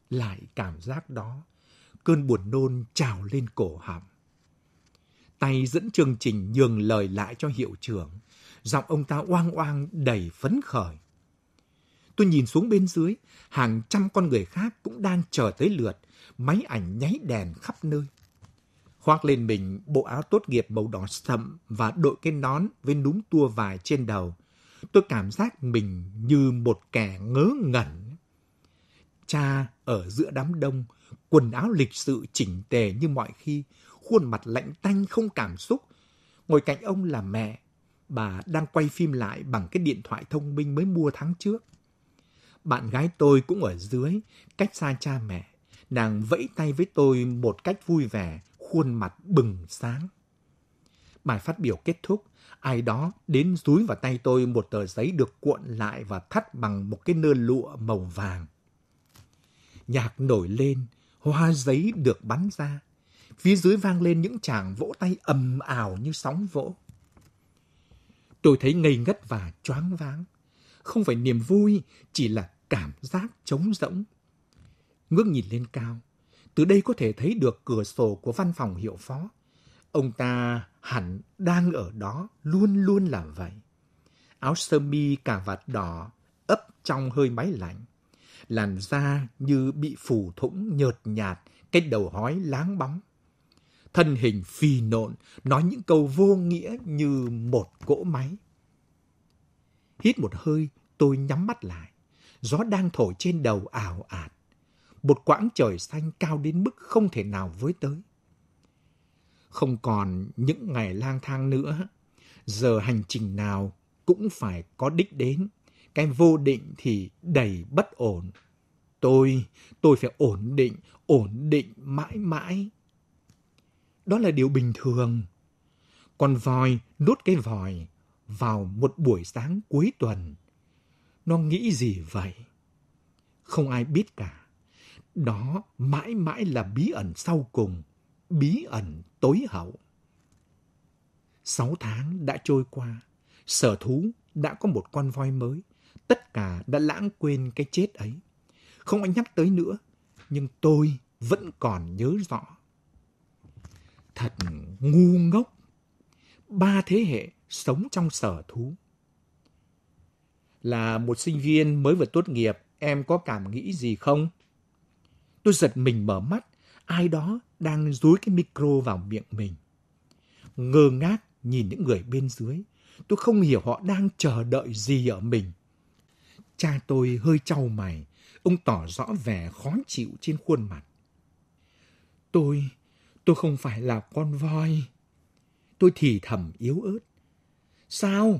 Lại cảm giác đó, cơn buồn nôn trào lên cổ họng tay dẫn chương trình nhường lời lại cho hiệu trưởng. Giọng ông ta oang oang đầy phấn khởi. Tôi nhìn xuống bên dưới, hàng trăm con người khác cũng đang chờ tới lượt, máy ảnh nháy đèn khắp nơi. Khoác lên mình bộ áo tốt nghiệp màu đỏ sậm và đội cái nón với núm tua vài trên đầu. Tôi cảm giác mình như một kẻ ngớ ngẩn. Cha ở giữa đám đông, quần áo lịch sự chỉnh tề như mọi khi, khuôn mặt lạnh tanh không cảm xúc. Ngồi cạnh ông là mẹ, bà đang quay phim lại bằng cái điện thoại thông minh mới mua tháng trước. Bạn gái tôi cũng ở dưới, cách xa cha mẹ. Nàng vẫy tay với tôi một cách vui vẻ, khuôn mặt bừng sáng. Bài phát biểu kết thúc, ai đó đến dúi vào tay tôi một tờ giấy được cuộn lại và thắt bằng một cái nơ lụa màu vàng. Nhạc nổi lên, hoa giấy được bắn ra. Phía dưới vang lên những chàng vỗ tay ầm ảo như sóng vỗ. Tôi thấy ngây ngất và choáng váng. Không phải niềm vui, chỉ là cảm giác trống rỗng. Ngước nhìn lên cao, từ đây có thể thấy được cửa sổ của văn phòng hiệu phó. Ông ta hẳn đang ở đó, luôn luôn là vậy. Áo sơ mi cà vạt đỏ, ấp trong hơi máy lạnh. Làn da như bị phủ thủng nhợt nhạt, cái đầu hói láng bóng thân hình phì nộn, nói những câu vô nghĩa như một cỗ máy. Hít một hơi, tôi nhắm mắt lại. Gió đang thổi trên đầu ảo ạt. Một quãng trời xanh cao đến mức không thể nào với tới. Không còn những ngày lang thang nữa. Giờ hành trình nào cũng phải có đích đến. Cái vô định thì đầy bất ổn. Tôi, tôi phải ổn định, ổn định mãi mãi đó là điều bình thường. Con voi đốt cái vòi vào một buổi sáng cuối tuần. Nó nghĩ gì vậy? Không ai biết cả. Đó mãi mãi là bí ẩn sau cùng, bí ẩn tối hậu. Sáu tháng đã trôi qua, sở thú đã có một con voi mới. Tất cả đã lãng quên cái chết ấy. Không ai nhắc tới nữa, nhưng tôi vẫn còn nhớ rõ thật ngu ngốc. Ba thế hệ sống trong sở thú. Là một sinh viên mới vừa tốt nghiệp, em có cảm nghĩ gì không? Tôi giật mình mở mắt, ai đó đang dúi cái micro vào miệng mình. Ngơ ngác nhìn những người bên dưới, tôi không hiểu họ đang chờ đợi gì ở mình. Cha tôi hơi trao mày, ông tỏ rõ vẻ khó chịu trên khuôn mặt. Tôi Tôi không phải là con voi. Tôi thì thầm yếu ớt. Sao?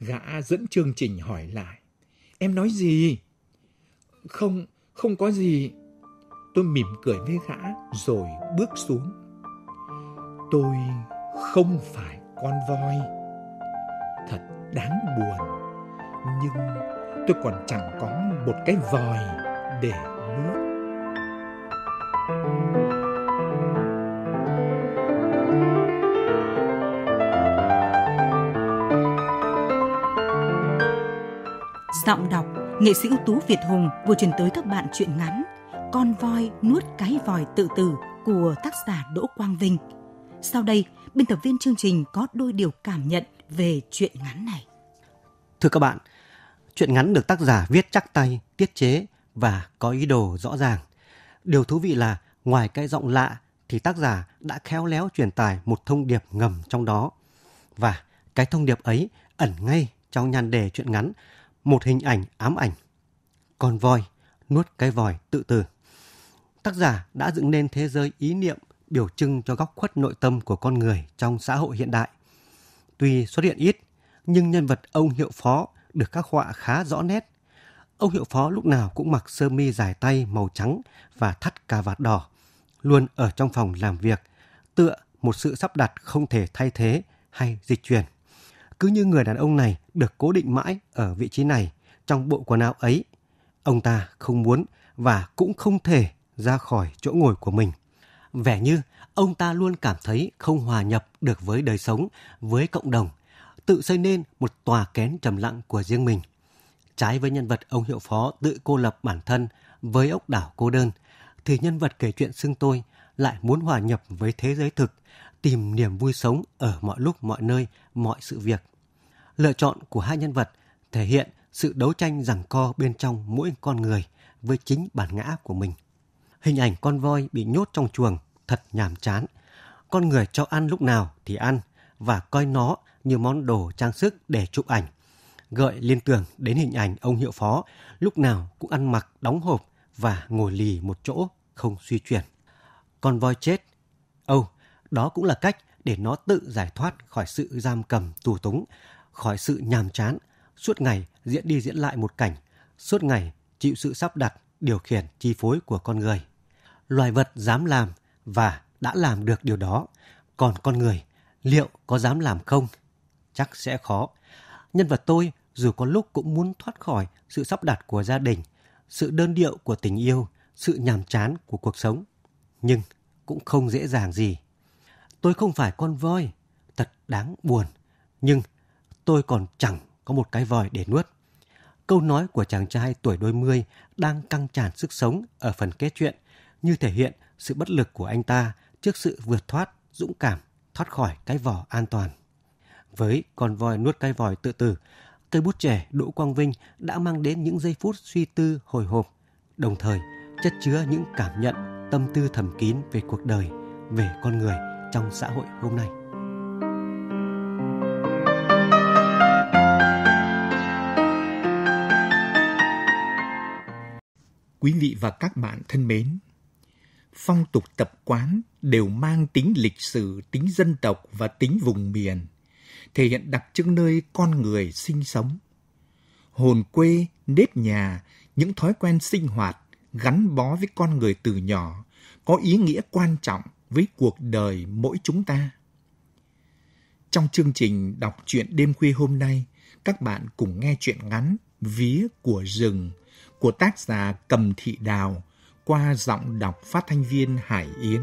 Gã dẫn chương trình hỏi lại. Em nói gì? Không, không có gì. Tôi mỉm cười với gã rồi bước xuống. Tôi không phải con voi. Thật đáng buồn. Nhưng tôi còn chẳng có một cái vòi để Giọng đọc nghệ sĩ ưu tú Việt Hùng vừa chuyển tới các bạn truyện ngắn Con voi nuốt cái vòi tự tử của tác giả Đỗ Quang Vinh. Sau đây, biên tập viên chương trình có đôi điều cảm nhận về truyện ngắn này. Thưa các bạn, truyện ngắn được tác giả viết chắc tay, tiết chế và có ý đồ rõ ràng. Điều thú vị là ngoài cái giọng lạ thì tác giả đã khéo léo truyền tải một thông điệp ngầm trong đó. Và cái thông điệp ấy ẩn ngay trong nhan đề truyện ngắn một hình ảnh ám ảnh. Con voi nuốt cái vòi tự tử. Tác giả đã dựng nên thế giới ý niệm biểu trưng cho góc khuất nội tâm của con người trong xã hội hiện đại. Tuy xuất hiện ít, nhưng nhân vật ông hiệu phó được các họa khá rõ nét. Ông hiệu phó lúc nào cũng mặc sơ mi dài tay màu trắng và thắt cà vạt đỏ, luôn ở trong phòng làm việc, tựa một sự sắp đặt không thể thay thế hay dịch chuyển. Cứ như người đàn ông này được cố định mãi ở vị trí này trong bộ quần áo ấy. Ông ta không muốn và cũng không thể ra khỏi chỗ ngồi của mình. Vẻ như ông ta luôn cảm thấy không hòa nhập được với đời sống, với cộng đồng, tự xây nên một tòa kén trầm lặng của riêng mình. Trái với nhân vật ông hiệu phó tự cô lập bản thân với ốc đảo cô đơn, thì nhân vật kể chuyện xưng tôi lại muốn hòa nhập với thế giới thực, tìm niềm vui sống ở mọi lúc mọi nơi, mọi sự việc. Lựa chọn của hai nhân vật thể hiện sự đấu tranh giằng co bên trong mỗi con người với chính bản ngã của mình. Hình ảnh con voi bị nhốt trong chuồng thật nhàm chán. Con người cho ăn lúc nào thì ăn và coi nó như món đồ trang sức để chụp ảnh. Gợi liên tưởng đến hình ảnh ông hiệu phó lúc nào cũng ăn mặc đóng hộp và ngồi lì một chỗ không suy chuyển. Con voi chết. Âu, oh, đó cũng là cách để nó tự giải thoát khỏi sự giam cầm tù túng khỏi sự nhàm chán, suốt ngày diễn đi diễn lại một cảnh, suốt ngày chịu sự sắp đặt, điều khiển, chi phối của con người. Loài vật dám làm và đã làm được điều đó, còn con người liệu có dám làm không? Chắc sẽ khó. Nhân vật tôi dù có lúc cũng muốn thoát khỏi sự sắp đặt của gia đình, sự đơn điệu của tình yêu, sự nhàm chán của cuộc sống, nhưng cũng không dễ dàng gì. Tôi không phải con voi, thật đáng buồn, nhưng tôi còn chẳng có một cái vòi để nuốt. Câu nói của chàng trai tuổi đôi mươi đang căng tràn sức sống ở phần kết chuyện, như thể hiện sự bất lực của anh ta trước sự vượt thoát, dũng cảm, thoát khỏi cái vỏ an toàn. Với con vòi nuốt cái vòi tự tử, cây bút trẻ Đỗ Quang Vinh đã mang đến những giây phút suy tư hồi hộp, đồng thời chất chứa những cảm nhận, tâm tư thầm kín về cuộc đời, về con người trong xã hội hôm nay. Quý vị và các bạn thân mến, phong tục tập quán đều mang tính lịch sử, tính dân tộc và tính vùng miền, thể hiện đặc trưng nơi con người sinh sống. Hồn quê, nếp nhà, những thói quen sinh hoạt gắn bó với con người từ nhỏ có ý nghĩa quan trọng với cuộc đời mỗi chúng ta. Trong chương trình đọc truyện đêm khuya hôm nay, các bạn cùng nghe truyện ngắn Vía của rừng của tác giả Cầm Thị Đào qua giọng đọc phát thanh viên Hải Yến.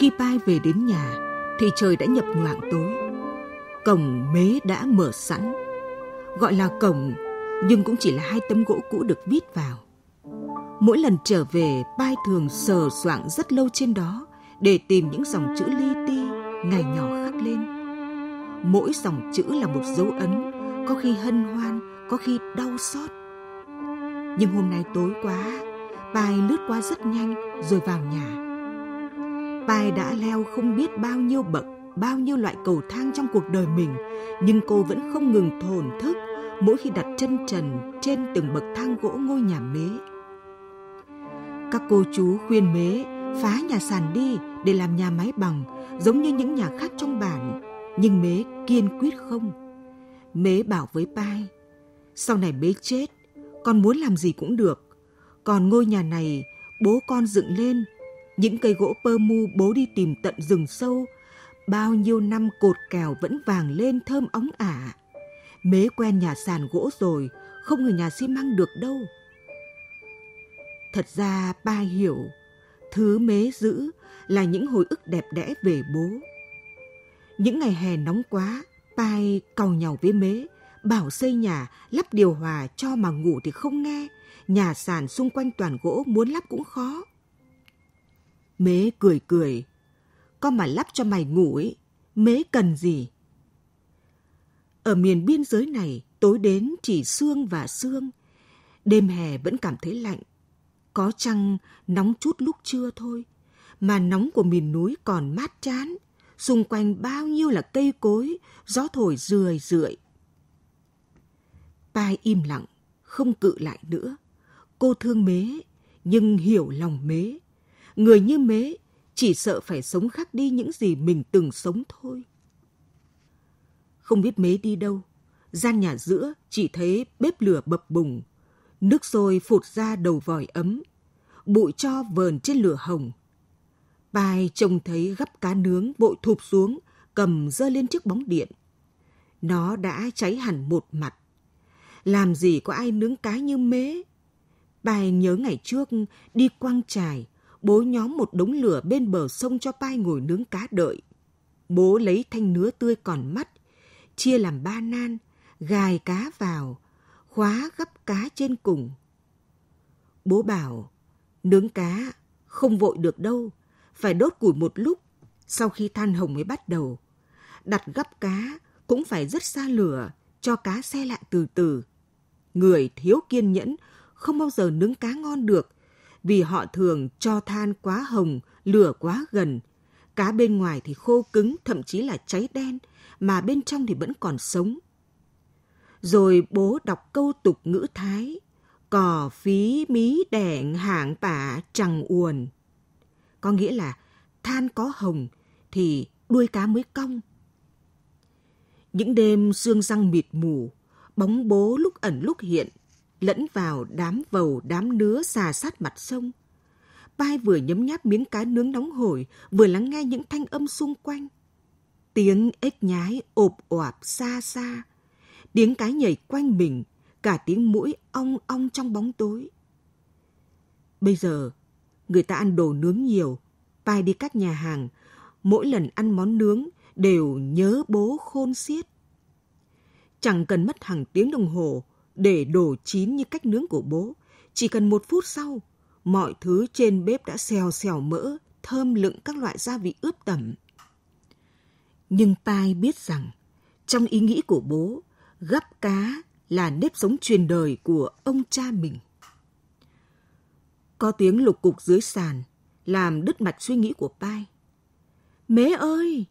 Khi Pai về đến nhà thì trời đã nhập nhoạng tối. Cổng mế đã mở sẵn Gọi là cổng, nhưng cũng chỉ là hai tấm gỗ cũ được vít vào. Mỗi lần trở về, Pai thường sờ soạng rất lâu trên đó để tìm những dòng chữ li ti ngày nhỏ khắc lên. Mỗi dòng chữ là một dấu ấn, có khi hân hoan, có khi đau xót. Nhưng hôm nay tối quá, Pai lướt qua rất nhanh rồi vào nhà. Pai đã leo không biết bao nhiêu bậc, bao nhiêu loại cầu thang trong cuộc đời mình, nhưng cô vẫn không ngừng thổn thức mỗi khi đặt chân trần trên từng bậc thang gỗ ngôi nhà mế. Các cô chú khuyên mế phá nhà sàn đi để làm nhà mái bằng giống như những nhà khác trong bản, nhưng mế kiên quyết không. Mế bảo với pai, sau này mế chết, con muốn làm gì cũng được. Còn ngôi nhà này, bố con dựng lên, những cây gỗ pơ mu bố đi tìm tận rừng sâu, bao nhiêu năm cột kèo vẫn vàng lên thơm ống ả. Mế quen nhà sàn gỗ rồi, không người nhà xi măng được đâu. Thật ra ba hiểu, thứ mế giữ là những hồi ức đẹp đẽ về bố. Những ngày hè nóng quá, Pai cầu nhau với mế, bảo xây nhà, lắp điều hòa cho mà ngủ thì không nghe. Nhà sàn xung quanh toàn gỗ muốn lắp cũng khó. Mế cười cười. Con mà lắp cho mày ngủ ấy, mế cần gì? Ở miền biên giới này, tối đến chỉ sương và sương. Đêm hè vẫn cảm thấy lạnh. Có chăng nóng chút lúc trưa thôi, mà nóng của miền núi còn mát chán. Xung quanh bao nhiêu là cây cối, gió thổi rười rượi. Pai im lặng, không cự lại nữa. Cô thương mế, nhưng hiểu lòng mế. Người như mế chỉ sợ phải sống khác đi những gì mình từng sống thôi không biết mế đi đâu. Gian nhà giữa chỉ thấy bếp lửa bập bùng, nước sôi phụt ra đầu vòi ấm, bụi cho vờn trên lửa hồng. Bài trông thấy gấp cá nướng bội thụp xuống, cầm dơ lên chiếc bóng điện. Nó đã cháy hẳn một mặt. Làm gì có ai nướng cá như mế? Bài nhớ ngày trước đi quang trải, bố nhóm một đống lửa bên bờ sông cho pai ngồi nướng cá đợi. Bố lấy thanh nứa tươi còn mắt, chia làm ba nan, gài cá vào, khóa gấp cá trên cùng. Bố bảo, nướng cá không vội được đâu, phải đốt củi một lúc, sau khi than hồng mới bắt đầu. Đặt gấp cá cũng phải rất xa lửa, cho cá xe lại từ từ. Người thiếu kiên nhẫn không bao giờ nướng cá ngon được, vì họ thường cho than quá hồng, lửa quá gần, Cá bên ngoài thì khô cứng, thậm chí là cháy đen, mà bên trong thì vẫn còn sống. Rồi bố đọc câu tục ngữ Thái, cỏ phí mí đẻng hạng tả chẳng uồn. Có nghĩa là than có hồng thì đuôi cá mới cong. Những đêm sương răng mịt mù, bóng bố lúc ẩn lúc hiện, lẫn vào đám vầu đám nứa xà sát mặt sông – tai vừa nhấm nháp miếng cá nướng nóng hổi, vừa lắng nghe những thanh âm xung quanh. Tiếng ếch nhái ộp ọp xa xa, tiếng cá nhảy quanh mình, cả tiếng mũi ong ong trong bóng tối. Bây giờ, người ta ăn đồ nướng nhiều, vai đi các nhà hàng, mỗi lần ăn món nướng đều nhớ bố khôn xiết. Chẳng cần mất hàng tiếng đồng hồ để đổ chín như cách nướng của bố, chỉ cần một phút sau – mọi thứ trên bếp đã xèo xèo mỡ, thơm lựng các loại gia vị ướp tẩm. Nhưng Pai biết rằng, trong ý nghĩ của bố, gắp cá là nếp sống truyền đời của ông cha mình. Có tiếng lục cục dưới sàn, làm đứt mạch suy nghĩ của Pai. Mế ơi!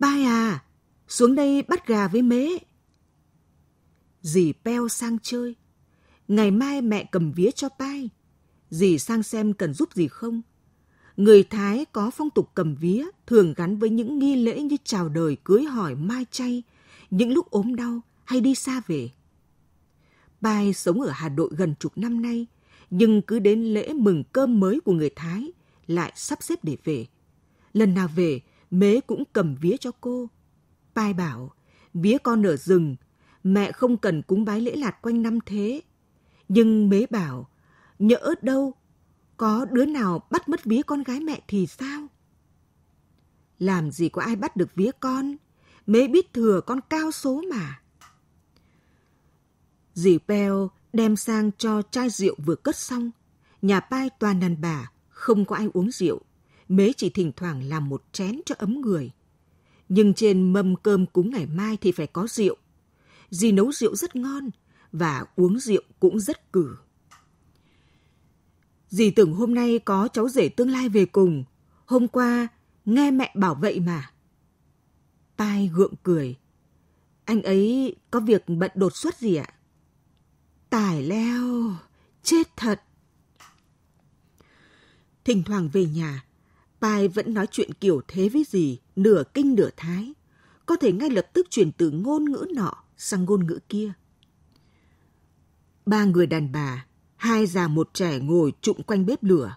Pai à, xuống đây bắt gà với mế. Dì Peo sang chơi. Ngày mai mẹ cầm vía cho Pai dì sang xem cần giúp gì không. Người Thái có phong tục cầm vía thường gắn với những nghi lễ như chào đời, cưới hỏi, mai chay, những lúc ốm đau hay đi xa về. Bai sống ở Hà Nội gần chục năm nay, nhưng cứ đến lễ mừng cơm mới của người Thái lại sắp xếp để về. Lần nào về, mế cũng cầm vía cho cô. Bai bảo, vía con ở rừng, mẹ không cần cúng bái lễ lạt quanh năm thế. Nhưng mế bảo, nhỡ đâu có đứa nào bắt mất vía con gái mẹ thì sao? Làm gì có ai bắt được vía con, mới biết thừa con cao số mà. Dì Peo đem sang cho chai rượu vừa cất xong. Nhà pai toàn đàn bà, không có ai uống rượu. Mế chỉ thỉnh thoảng làm một chén cho ấm người. Nhưng trên mâm cơm cúng ngày mai thì phải có rượu. Dì nấu rượu rất ngon và uống rượu cũng rất cử. Dì tưởng hôm nay có cháu rể tương lai về cùng. Hôm qua, nghe mẹ bảo vậy mà. Tai gượng cười. Anh ấy có việc bận đột xuất gì ạ? Tài leo, chết thật. Thỉnh thoảng về nhà, Pai vẫn nói chuyện kiểu thế với dì nửa kinh nửa thái. Có thể ngay lập tức chuyển từ ngôn ngữ nọ sang ngôn ngữ kia. Ba người đàn bà Hai già một trẻ ngồi trụng quanh bếp lửa.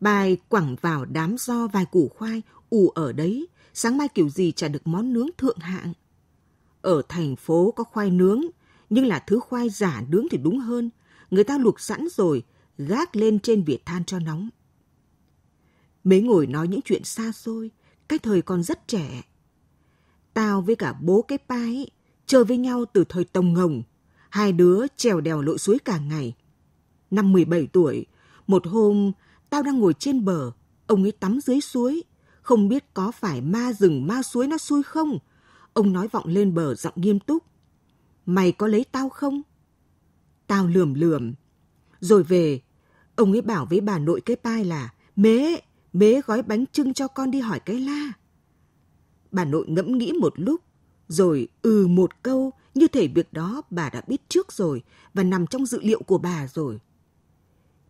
Bài quẳng vào đám do vài củ khoai, ủ ở đấy, sáng mai kiểu gì chả được món nướng thượng hạng. Ở thành phố có khoai nướng, nhưng là thứ khoai giả nướng thì đúng hơn. Người ta luộc sẵn rồi, gác lên trên vỉa than cho nóng. Mấy ngồi nói những chuyện xa xôi, cái thời còn rất trẻ. Tao với cả bố cái pa chơi với nhau từ thời tông ngồng. Hai đứa trèo đèo lội suối cả ngày. Năm 17 tuổi, một hôm, tao đang ngồi trên bờ, ông ấy tắm dưới suối. Không biết có phải ma rừng ma suối nó xui không? Ông nói vọng lên bờ giọng nghiêm túc. Mày có lấy tao không? Tao lườm lườm. Rồi về, ông ấy bảo với bà nội cái pai là Mế, mế gói bánh trưng cho con đi hỏi cái la. Bà nội ngẫm nghĩ một lúc, rồi ừ một câu, như thể việc đó bà đã biết trước rồi và nằm trong dự liệu của bà rồi.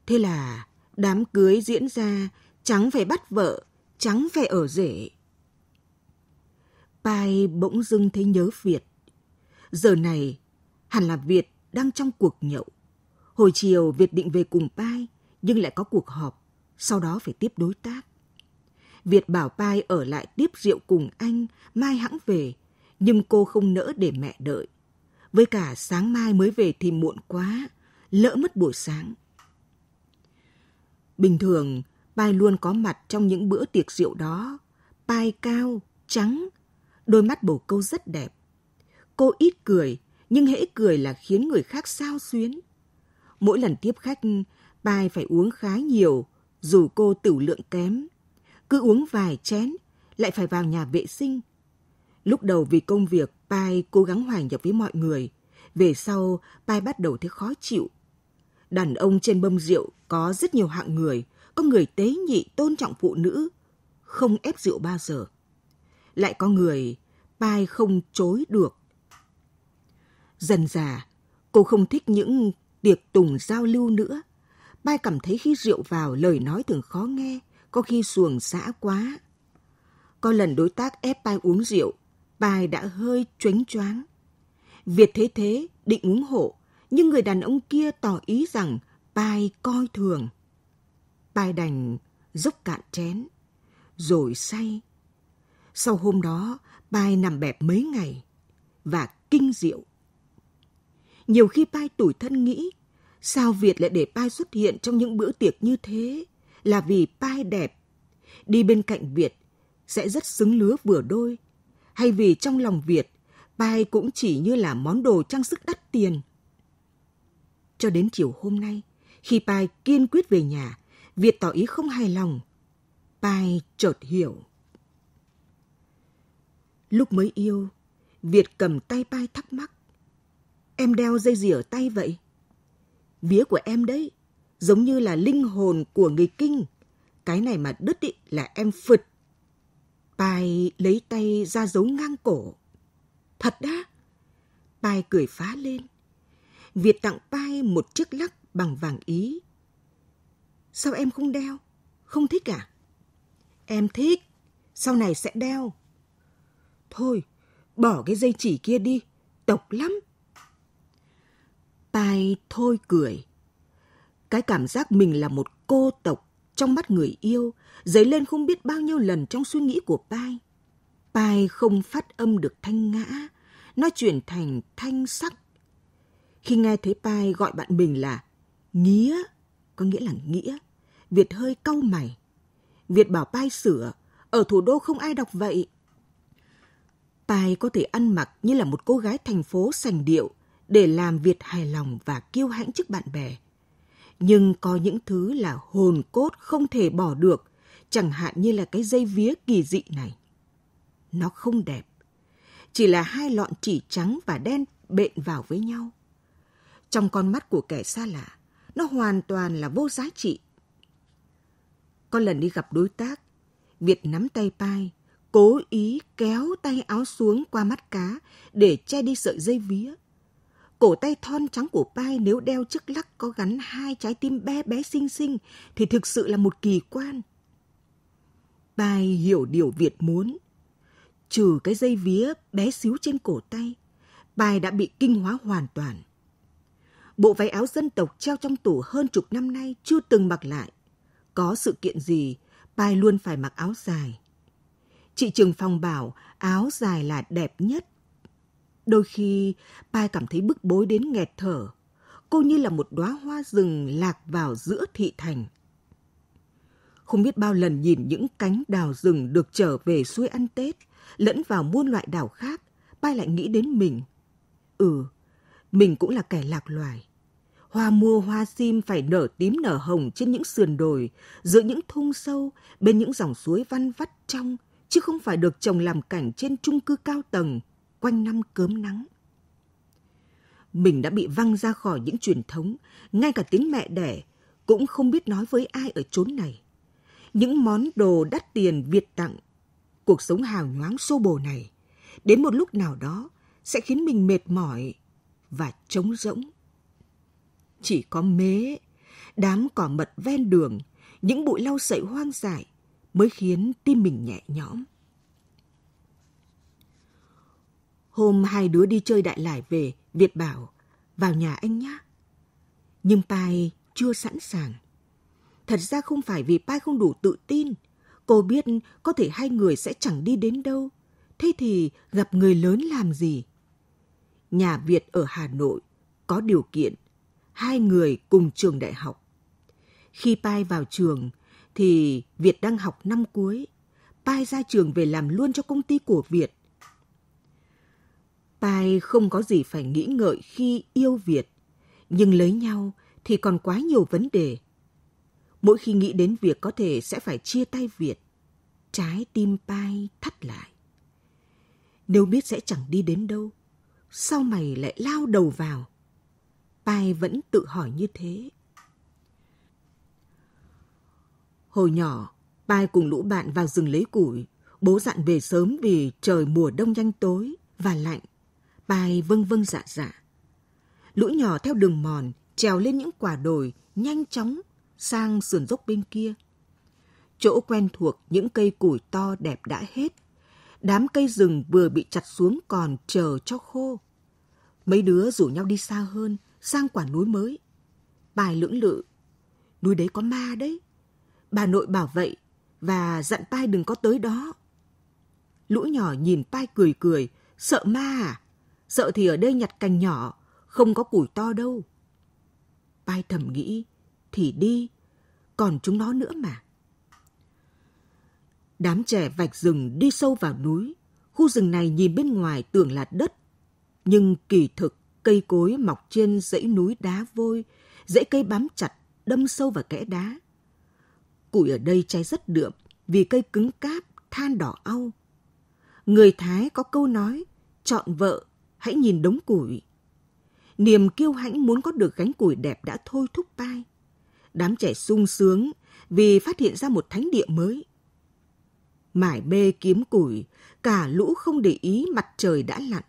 Thế là đám cưới diễn ra trắng phải bắt vợ, trắng phải ở rể. Pai bỗng dưng thấy nhớ Việt. Giờ này, hẳn là Việt đang trong cuộc nhậu. Hồi chiều Việt định về cùng Pai, nhưng lại có cuộc họp, sau đó phải tiếp đối tác. Việt bảo Pai ở lại tiếp rượu cùng anh, mai hãng về, nhưng cô không nỡ để mẹ đợi. Với cả sáng mai mới về thì muộn quá, lỡ mất buổi sáng. Bình thường, Pai luôn có mặt trong những bữa tiệc rượu đó. Pai cao, trắng, đôi mắt bồ câu rất đẹp. Cô ít cười, nhưng hễ cười là khiến người khác sao xuyến. Mỗi lần tiếp khách, Pai phải uống khá nhiều, dù cô tửu lượng kém. Cứ uống vài chén, lại phải vào nhà vệ sinh. Lúc đầu vì công việc, Pai cố gắng hòa nhập với mọi người. Về sau, Pai bắt đầu thấy khó chịu Đàn ông trên bông rượu có rất nhiều hạng người, có người tế nhị tôn trọng phụ nữ, không ép rượu bao giờ. Lại có người pai không chối được. Dần già, cô không thích những tiệc tùng giao lưu nữa. Pai cảm thấy khi rượu vào lời nói thường khó nghe, có khi xuồng xã quá. Có lần đối tác ép Pai uống rượu, Pai đã hơi choáng choáng. Việt thế thế định uống hộ, nhưng người đàn ông kia tỏ ý rằng Pai coi thường. Pai đành dốc cạn chén, rồi say. Sau hôm đó, Pai nằm bẹp mấy ngày và kinh diệu. Nhiều khi Pai tủi thân nghĩ, sao Việt lại để Pai xuất hiện trong những bữa tiệc như thế? Là vì Pai đẹp, đi bên cạnh Việt sẽ rất xứng lứa vừa đôi. Hay vì trong lòng Việt, Pai cũng chỉ như là món đồ trang sức đắt tiền – cho đến chiều hôm nay, khi Pai kiên quyết về nhà, Việt tỏ ý không hài lòng. Pai chợt hiểu. Lúc mới yêu, Việt cầm tay Pai thắc mắc. Em đeo dây gì ở tay vậy? Vía của em đấy, giống như là linh hồn của người kinh. Cái này mà đứt ý là em phật. Pai lấy tay ra giấu ngang cổ. Thật đã? Pai cười phá lên. Việt tặng Pai một chiếc lắc bằng vàng Ý. Sao em không đeo? Không thích à? Em thích, sau này sẽ đeo. Thôi, bỏ cái dây chỉ kia đi, tộc lắm. Pai thôi cười. Cái cảm giác mình là một cô tộc trong mắt người yêu dấy lên không biết bao nhiêu lần trong suy nghĩ của Pai. Pai không phát âm được thanh ngã, nó chuyển thành thanh sắc khi nghe thấy Pai gọi bạn mình là Nghĩa, có nghĩa là Nghĩa, Việt hơi cau mày. Việt bảo Pai sửa, ở thủ đô không ai đọc vậy. Pai có thể ăn mặc như là một cô gái thành phố sành điệu để làm Việt hài lòng và kiêu hãnh trước bạn bè. Nhưng có những thứ là hồn cốt không thể bỏ được, chẳng hạn như là cái dây vía kỳ dị này. Nó không đẹp, chỉ là hai lọn chỉ trắng và đen bện vào với nhau – trong con mắt của kẻ xa lạ, nó hoàn toàn là vô giá trị. Có lần đi gặp đối tác, Việt nắm tay Pai, cố ý kéo tay áo xuống qua mắt cá để che đi sợi dây vía. Cổ tay thon trắng của Pai nếu đeo chiếc lắc có gắn hai trái tim bé bé xinh xinh thì thực sự là một kỳ quan. Pai hiểu điều Việt muốn. Trừ cái dây vía bé xíu trên cổ tay, Pai đã bị kinh hóa hoàn toàn bộ váy áo dân tộc treo trong tủ hơn chục năm nay chưa từng mặc lại. Có sự kiện gì, Pai luôn phải mặc áo dài. Chị Trường Phong bảo áo dài là đẹp nhất. Đôi khi, Pai cảm thấy bức bối đến nghẹt thở. Cô như là một đóa hoa rừng lạc vào giữa thị thành. Không biết bao lần nhìn những cánh đào rừng được trở về xuôi ăn Tết, lẫn vào muôn loại đảo khác, Pai lại nghĩ đến mình. Ừ, mình cũng là kẻ lạc loài. Hoa mùa, hoa sim phải nở tím nở hồng trên những sườn đồi, giữa những thung sâu, bên những dòng suối văn vắt trong, chứ không phải được trồng làm cảnh trên chung cư cao tầng, quanh năm cớm nắng. Mình đã bị văng ra khỏi những truyền thống, ngay cả tiếng mẹ đẻ, cũng không biết nói với ai ở chốn này. Những món đồ đắt tiền biệt tặng, cuộc sống hào nhoáng xô bồ này, đến một lúc nào đó sẽ khiến mình mệt mỏi và trống rỗng. Chỉ có mế, đám cỏ mật ven đường, những bụi lau sậy hoang dại mới khiến tim mình nhẹ nhõm. Hôm hai đứa đi chơi đại lải về, Việt bảo, vào nhà anh nhé. Nhưng Pai chưa sẵn sàng. Thật ra không phải vì Pai không đủ tự tin. Cô biết có thể hai người sẽ chẳng đi đến đâu. Thế thì gặp người lớn làm gì? nhà Việt ở Hà Nội, có điều kiện, hai người cùng trường đại học. Khi Pai vào trường thì Việt đang học năm cuối, Pai ra trường về làm luôn cho công ty của Việt. Pai không có gì phải nghĩ ngợi khi yêu Việt, nhưng lấy nhau thì còn quá nhiều vấn đề. Mỗi khi nghĩ đến việc có thể sẽ phải chia tay Việt, trái tim Pai thắt lại. Nếu biết sẽ chẳng đi đến đâu, sau mày lại lao đầu vào. Pai vẫn tự hỏi như thế. Hồi nhỏ, Pai cùng lũ bạn vào rừng lấy củi. Bố dặn về sớm vì trời mùa đông nhanh tối và lạnh. Pai vâng vâng dạ dạ. Lũ nhỏ theo đường mòn, trèo lên những quả đồi, nhanh chóng sang sườn dốc bên kia. Chỗ quen thuộc những cây củi to đẹp đã hết. Đám cây rừng vừa bị chặt xuống còn chờ cho khô. Mấy đứa rủ nhau đi xa hơn, sang quả núi mới. Bài lưỡng lự, núi đấy có ma đấy. Bà nội bảo vậy và dặn Pai đừng có tới đó. Lũ nhỏ nhìn Pai cười cười, sợ ma à? Sợ thì ở đây nhặt cành nhỏ, không có củi to đâu. Pai thầm nghĩ, thì đi, còn chúng nó nữa mà. Đám trẻ vạch rừng đi sâu vào núi, khu rừng này nhìn bên ngoài tưởng là đất nhưng kỳ thực, cây cối mọc trên dãy núi đá vôi, dãy cây bám chặt, đâm sâu vào kẽ đá. Củi ở đây cháy rất đượm vì cây cứng cáp, than đỏ au. Người Thái có câu nói, chọn vợ, hãy nhìn đống củi. Niềm kiêu hãnh muốn có được gánh củi đẹp đã thôi thúc bai. Đám trẻ sung sướng vì phát hiện ra một thánh địa mới. Mải mê kiếm củi, cả lũ không để ý mặt trời đã lặn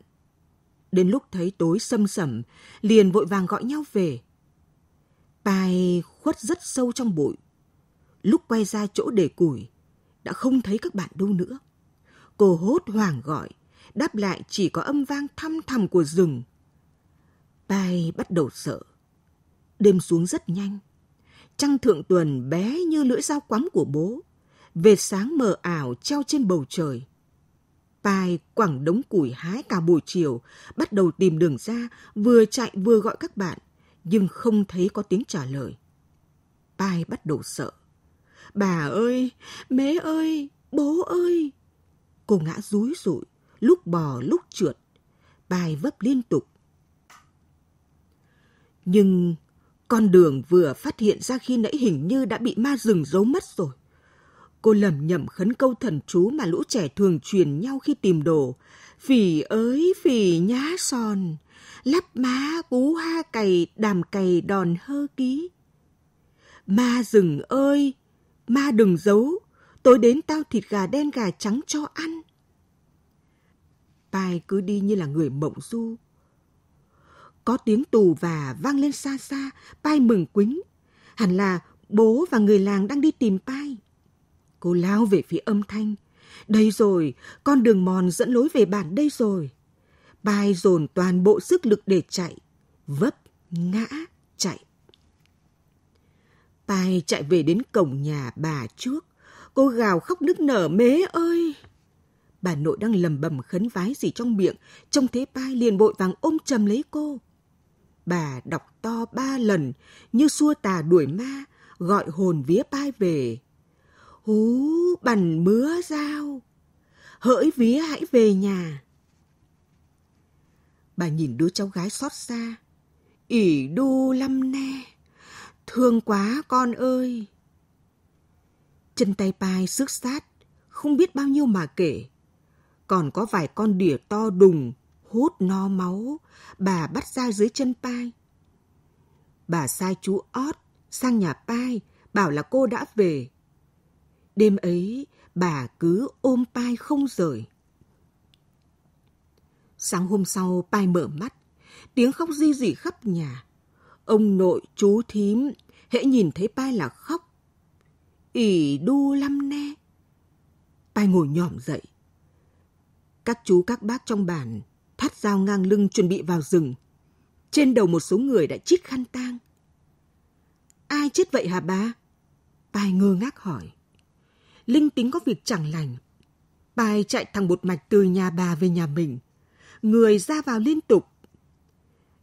Đến lúc thấy tối sâm sẩm, liền vội vàng gọi nhau về. Bài khuất rất sâu trong bụi. Lúc quay ra chỗ để củi, đã không thấy các bạn đâu nữa. Cô hốt hoảng gọi, đáp lại chỉ có âm vang thăm thầm của rừng. Bài bắt đầu sợ. Đêm xuống rất nhanh. Trăng thượng tuần bé như lưỡi dao quắm của bố. Về sáng mờ ảo treo trên bầu trời. Tài quẳng đống củi hái cả buổi chiều, bắt đầu tìm đường ra, vừa chạy vừa gọi các bạn, nhưng không thấy có tiếng trả lời. Pai bắt đầu sợ. Bà ơi, mế ơi, bố ơi. Cô ngã rúi rụi, lúc bò lúc trượt. Pai vấp liên tục. Nhưng con đường vừa phát hiện ra khi nãy hình như đã bị ma rừng giấu mất rồi cô lẩm nhẩm khấn câu thần chú mà lũ trẻ thường truyền nhau khi tìm đồ. Phỉ ới phỉ nhá son, lắp má bú hoa cày đàm cày đòn hơ ký. Ma rừng ơi, ma đừng giấu, tối đến tao thịt gà đen gà trắng cho ăn. Pai cứ đi như là người mộng du. Có tiếng tù và vang lên xa xa, Pai mừng quính. Hẳn là bố và người làng đang đi tìm Pai. Cô lao về phía âm thanh. Đây rồi, con đường mòn dẫn lối về bản đây rồi. Bai dồn toàn bộ sức lực để chạy, vấp, ngã, chạy. Bai chạy về đến cổng nhà bà trước. Cô gào khóc nức nở mế ơi. Bà nội đang lầm bầm khấn vái gì trong miệng, trông thế Bai liền vội vàng ôm chầm lấy cô. Bà đọc to ba lần như xua tà đuổi ma, gọi hồn vía Bai về hú bằn bứa dao hỡi vía hãy về nhà bà nhìn đứa cháu gái xót xa ỉ đu lăm ne thương quá con ơi chân tay pai xước sát không biết bao nhiêu mà kể còn có vài con đỉa to đùng hút no máu bà bắt ra dưới chân pai bà sai chú ót sang nhà pai bảo là cô đã về Đêm ấy, bà cứ ôm Pai không rời. Sáng hôm sau, Pai mở mắt, tiếng khóc di rỉ khắp nhà. Ông nội chú thím, hễ nhìn thấy Pai là khóc. ỉ đu lăm ne. Pai ngồi nhỏm dậy. Các chú các bác trong bản thắt dao ngang lưng chuẩn bị vào rừng. Trên đầu một số người đã chít khăn tang. Ai chết vậy hả ba? Pai ngơ ngác hỏi linh tính có việc chẳng lành. Bài chạy thẳng một mạch từ nhà bà về nhà mình. Người ra vào liên tục.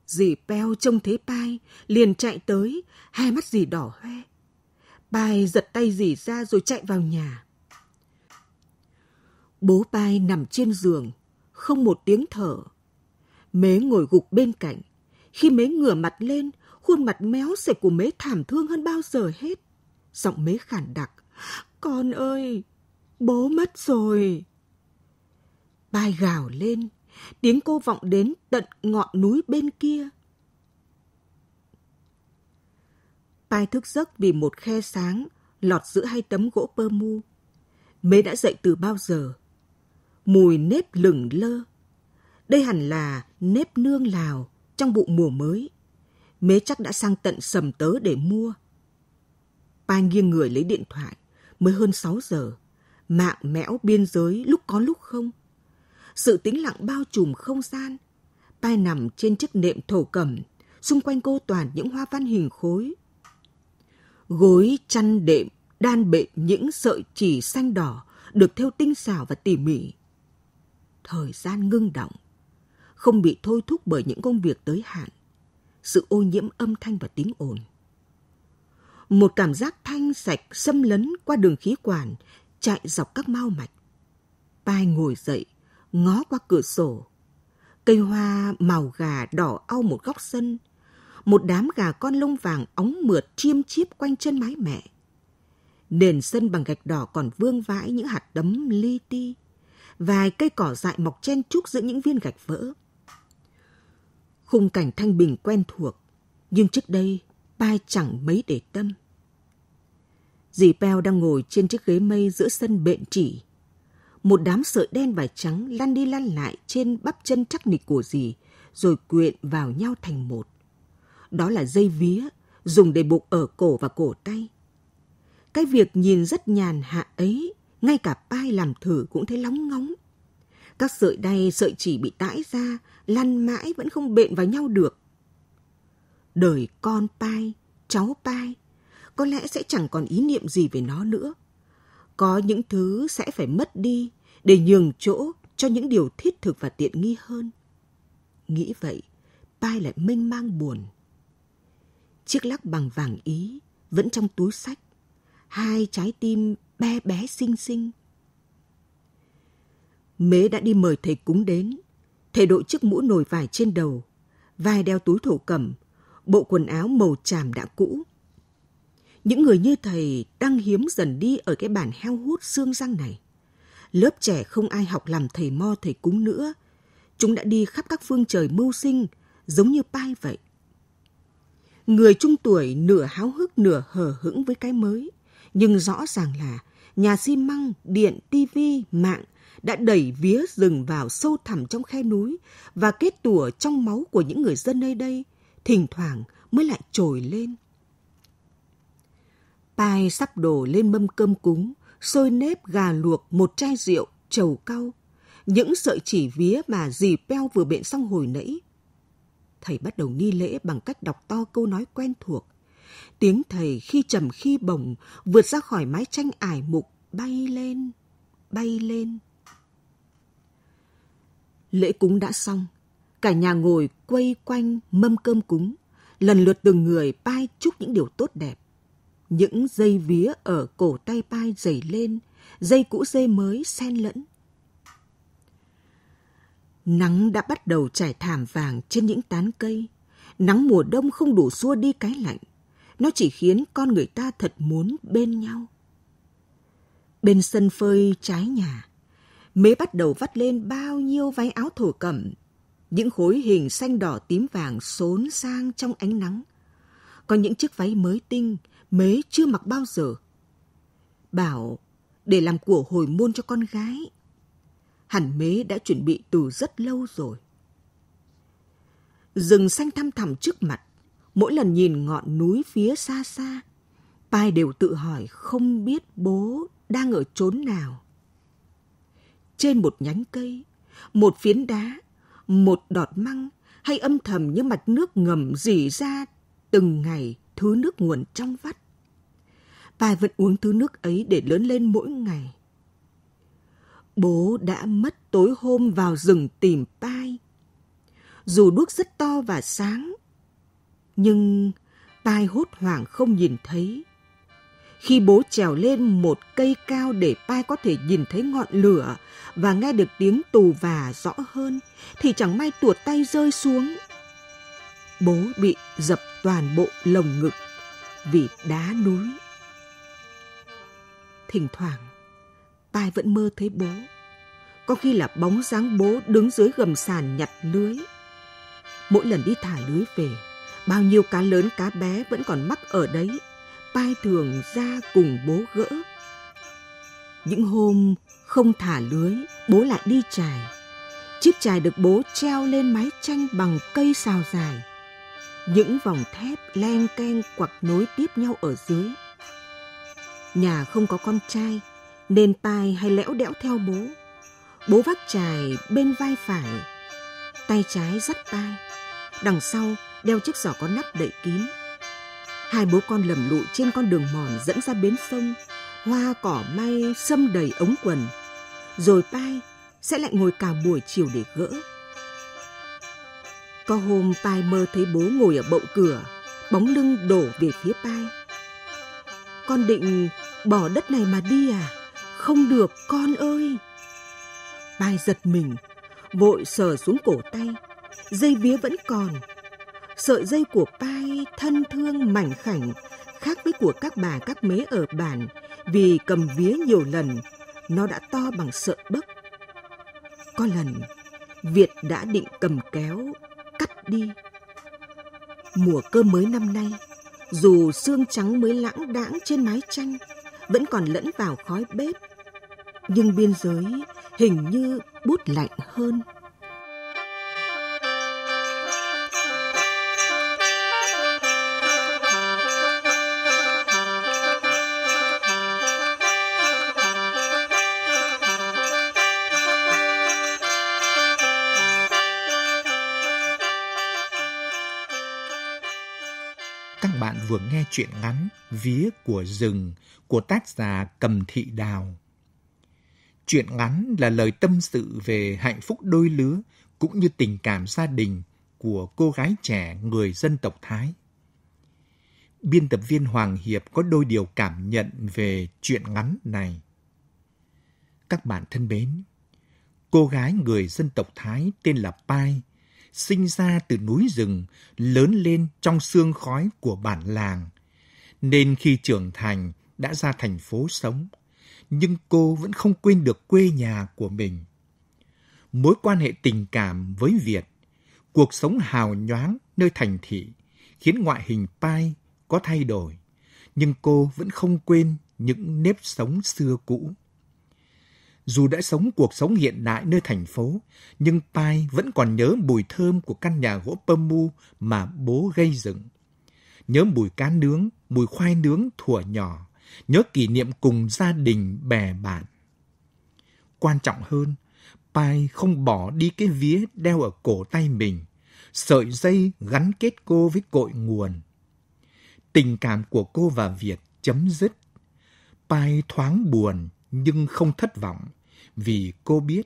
Dì Peo trông thấy Pai, liền chạy tới, hai mắt dì đỏ hoe. Pai giật tay dì ra rồi chạy vào nhà. Bố Pai nằm trên giường, không một tiếng thở. Mế ngồi gục bên cạnh. Khi mế ngửa mặt lên, khuôn mặt méo sệt của mế thảm thương hơn bao giờ hết. Giọng mế khản đặc. Con ơi, bố mất rồi. Bài gào lên, tiếng cô vọng đến tận ngọn núi bên kia. Pai thức giấc vì một khe sáng lọt giữa hai tấm gỗ pơ mu. Mê đã dậy từ bao giờ? Mùi nếp lửng lơ. Đây hẳn là nếp nương Lào trong vụ mùa mới. Mế chắc đã sang tận sầm tớ để mua. Pai nghiêng người lấy điện thoại mới hơn 6 giờ, mạng mẽo biên giới lúc có lúc không. Sự tĩnh lặng bao trùm không gian, tai nằm trên chiếc nệm thổ cẩm, xung quanh cô toàn những hoa văn hình khối. Gối, chăn đệm, đan bệ những sợi chỉ xanh đỏ được theo tinh xảo và tỉ mỉ. Thời gian ngưng động, không bị thôi thúc bởi những công việc tới hạn, sự ô nhiễm âm thanh và tiếng ồn một cảm giác thanh sạch xâm lấn qua đường khí quản, chạy dọc các mao mạch. Tai ngồi dậy, ngó qua cửa sổ. Cây hoa màu gà đỏ au một góc sân. Một đám gà con lông vàng óng mượt chiêm chiếp quanh chân mái mẹ. Nền sân bằng gạch đỏ còn vương vãi những hạt đấm li ti. Vài cây cỏ dại mọc chen chúc giữa những viên gạch vỡ. Khung cảnh thanh bình quen thuộc. Nhưng trước đây, Pai chẳng mấy để tâm. Dì Peo đang ngồi trên chiếc ghế mây giữa sân bệnh chỉ. Một đám sợi đen và trắng lăn đi lăn lại trên bắp chân chắc nịch của dì, rồi quyện vào nhau thành một. Đó là dây vía, dùng để buộc ở cổ và cổ tay. Cái việc nhìn rất nhàn hạ ấy, ngay cả pai làm thử cũng thấy lóng ngóng. Các sợi đay, sợi chỉ bị tãi ra, lăn mãi vẫn không bện vào nhau được. Đời con pai, cháu pai, có lẽ sẽ chẳng còn ý niệm gì về nó nữa. Có những thứ sẽ phải mất đi để nhường chỗ cho những điều thiết thực và tiện nghi hơn. Nghĩ vậy, Pai lại mênh mang buồn. Chiếc lắc bằng vàng Ý vẫn trong túi sách, hai trái tim bé bé xinh xinh. Mế đã đi mời thầy cúng đến, thầy đội chiếc mũ nồi vải trên đầu, vai đeo túi thổ cẩm, bộ quần áo màu tràm đã cũ, những người như thầy đang hiếm dần đi ở cái bản heo hút xương răng này. Lớp trẻ không ai học làm thầy mo thầy cúng nữa. Chúng đã đi khắp các phương trời mưu sinh, giống như pai vậy. Người trung tuổi nửa háo hức nửa hờ hững với cái mới, nhưng rõ ràng là nhà xi măng, điện, tivi, mạng đã đẩy vía rừng vào sâu thẳm trong khe núi và kết tủa trong máu của những người dân nơi đây, thỉnh thoảng mới lại trồi lên Pai sắp đổ lên mâm cơm cúng, sôi nếp gà luộc một chai rượu, trầu cau, những sợi chỉ vía mà dì Peo vừa bện xong hồi nãy. Thầy bắt đầu nghi lễ bằng cách đọc to câu nói quen thuộc. Tiếng thầy khi trầm khi bồng vượt ra khỏi mái tranh ải mục bay lên, bay lên. Lễ cúng đã xong, cả nhà ngồi quay quanh mâm cơm cúng, lần lượt từng người pai chúc những điều tốt đẹp những dây vía ở cổ tay pai dày lên, dây cũ dây mới xen lẫn. Nắng đã bắt đầu trải thảm vàng trên những tán cây. Nắng mùa đông không đủ xua đi cái lạnh. Nó chỉ khiến con người ta thật muốn bên nhau. Bên sân phơi trái nhà, mế bắt đầu vắt lên bao nhiêu váy áo thổ cẩm. Những khối hình xanh đỏ tím vàng xốn sang trong ánh nắng. Có những chiếc váy mới tinh, mế chưa mặc bao giờ. Bảo để làm của hồi môn cho con gái. Hẳn mế đã chuẩn bị từ rất lâu rồi. Rừng xanh thăm thẳm trước mặt, mỗi lần nhìn ngọn núi phía xa xa, Pai đều tự hỏi không biết bố đang ở chốn nào. Trên một nhánh cây, một phiến đá, một đọt măng hay âm thầm như mặt nước ngầm rỉ ra từng ngày thứ nước nguồn trong vắt và vẫn uống thứ nước ấy để lớn lên mỗi ngày. Bố đã mất tối hôm vào rừng tìm tai. Dù đuốc rất to và sáng, nhưng tai hốt hoảng không nhìn thấy. Khi bố trèo lên một cây cao để tai có thể nhìn thấy ngọn lửa và nghe được tiếng tù và rõ hơn, thì chẳng may tuột tay rơi xuống. Bố bị dập toàn bộ lồng ngực vì đá núi thỉnh thoảng tai vẫn mơ thấy bố có khi là bóng dáng bố đứng dưới gầm sàn nhặt lưới mỗi lần đi thả lưới về bao nhiêu cá lớn cá bé vẫn còn mắc ở đấy tai thường ra cùng bố gỡ những hôm không thả lưới bố lại đi trài. chiếc chài được bố treo lên mái tranh bằng cây xào dài những vòng thép len keng quặc nối tiếp nhau ở dưới Nhà không có con trai, nên tai hay lẽo đẽo theo bố. Bố vác chài bên vai phải, tay trái dắt tai, đằng sau đeo chiếc giỏ có nắp đậy kín. Hai bố con lầm lụi trên con đường mòn dẫn ra bến sông, hoa cỏ may xâm đầy ống quần. Rồi tai sẽ lại ngồi cả buổi chiều để gỡ. Có hôm tai mơ thấy bố ngồi ở bậu cửa, bóng lưng đổ về phía tai con định bỏ đất này mà đi à? Không được con ơi! Pai giật mình, vội sờ xuống cổ tay. Dây vía vẫn còn. Sợi dây của Pai thân thương mảnh khảnh, khác với của các bà các mế ở bản vì cầm vía nhiều lần, nó đã to bằng sợi bấc. Có lần, Việt đã định cầm kéo, cắt đi. Mùa cơm mới năm nay, dù xương trắng mới lãng đãng trên mái tranh vẫn còn lẫn vào khói bếp nhưng biên giới hình như bút lạnh hơn nghe truyện ngắn Vía của rừng của tác giả Cầm Thị Đào. Truyện ngắn là lời tâm sự về hạnh phúc đôi lứa cũng như tình cảm gia đình của cô gái trẻ người dân tộc Thái. Biên tập viên Hoàng Hiệp có đôi điều cảm nhận về truyện ngắn này. Các bạn thân mến, cô gái người dân tộc Thái tên là Pai sinh ra từ núi rừng, lớn lên trong xương khói của bản làng. Nên khi trưởng thành, đã ra thành phố sống, nhưng cô vẫn không quên được quê nhà của mình. Mối quan hệ tình cảm với Việt, cuộc sống hào nhoáng nơi thành thị khiến ngoại hình Pai có thay đổi, nhưng cô vẫn không quên những nếp sống xưa cũ. Dù đã sống cuộc sống hiện đại nơi thành phố, nhưng Pai vẫn còn nhớ mùi thơm của căn nhà gỗ pơm mu mà bố gây dựng. Nhớ mùi cá nướng, mùi khoai nướng thủa nhỏ, nhớ kỷ niệm cùng gia đình, bè bạn. Quan trọng hơn, Pai không bỏ đi cái vía đeo ở cổ tay mình, sợi dây gắn kết cô với cội nguồn. Tình cảm của cô và Việt chấm dứt. Pai thoáng buồn nhưng không thất vọng vì cô biết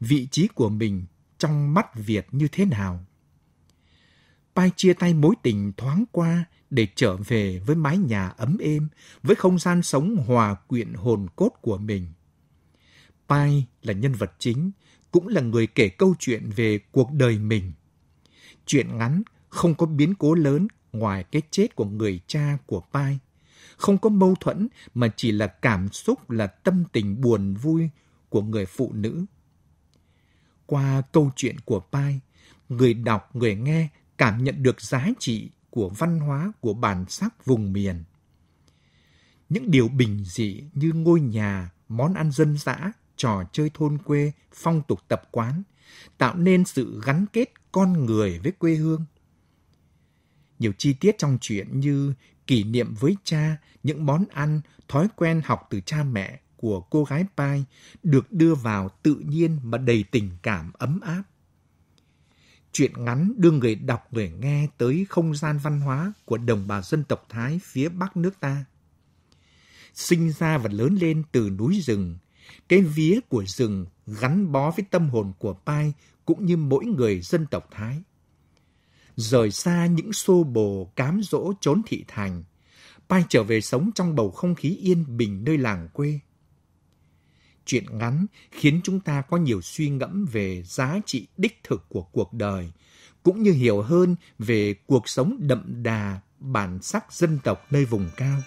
vị trí của mình trong mắt Việt như thế nào. Pai chia tay mối tình thoáng qua để trở về với mái nhà ấm êm, với không gian sống hòa quyện hồn cốt của mình. Pai là nhân vật chính, cũng là người kể câu chuyện về cuộc đời mình. Chuyện ngắn không có biến cố lớn ngoài cái chết của người cha của Pai không có mâu thuẫn mà chỉ là cảm xúc là tâm tình buồn vui của người phụ nữ. Qua câu chuyện của Pai, người đọc, người nghe cảm nhận được giá trị của văn hóa của bản sắc vùng miền. Những điều bình dị như ngôi nhà, món ăn dân dã, trò chơi thôn quê, phong tục tập quán tạo nên sự gắn kết con người với quê hương. Nhiều chi tiết trong chuyện như kỷ niệm với cha những món ăn, thói quen học từ cha mẹ của cô gái Pai được đưa vào tự nhiên mà đầy tình cảm ấm áp. Chuyện ngắn đưa người đọc người nghe tới không gian văn hóa của đồng bào dân tộc Thái phía Bắc nước ta. Sinh ra và lớn lên từ núi rừng, cái vía của rừng gắn bó với tâm hồn của Pai cũng như mỗi người dân tộc Thái rời xa những xô bồ cám dỗ trốn thị thành, Pai trở về sống trong bầu không khí yên bình nơi làng quê. Chuyện ngắn khiến chúng ta có nhiều suy ngẫm về giá trị đích thực của cuộc đời, cũng như hiểu hơn về cuộc sống đậm đà bản sắc dân tộc nơi vùng cao.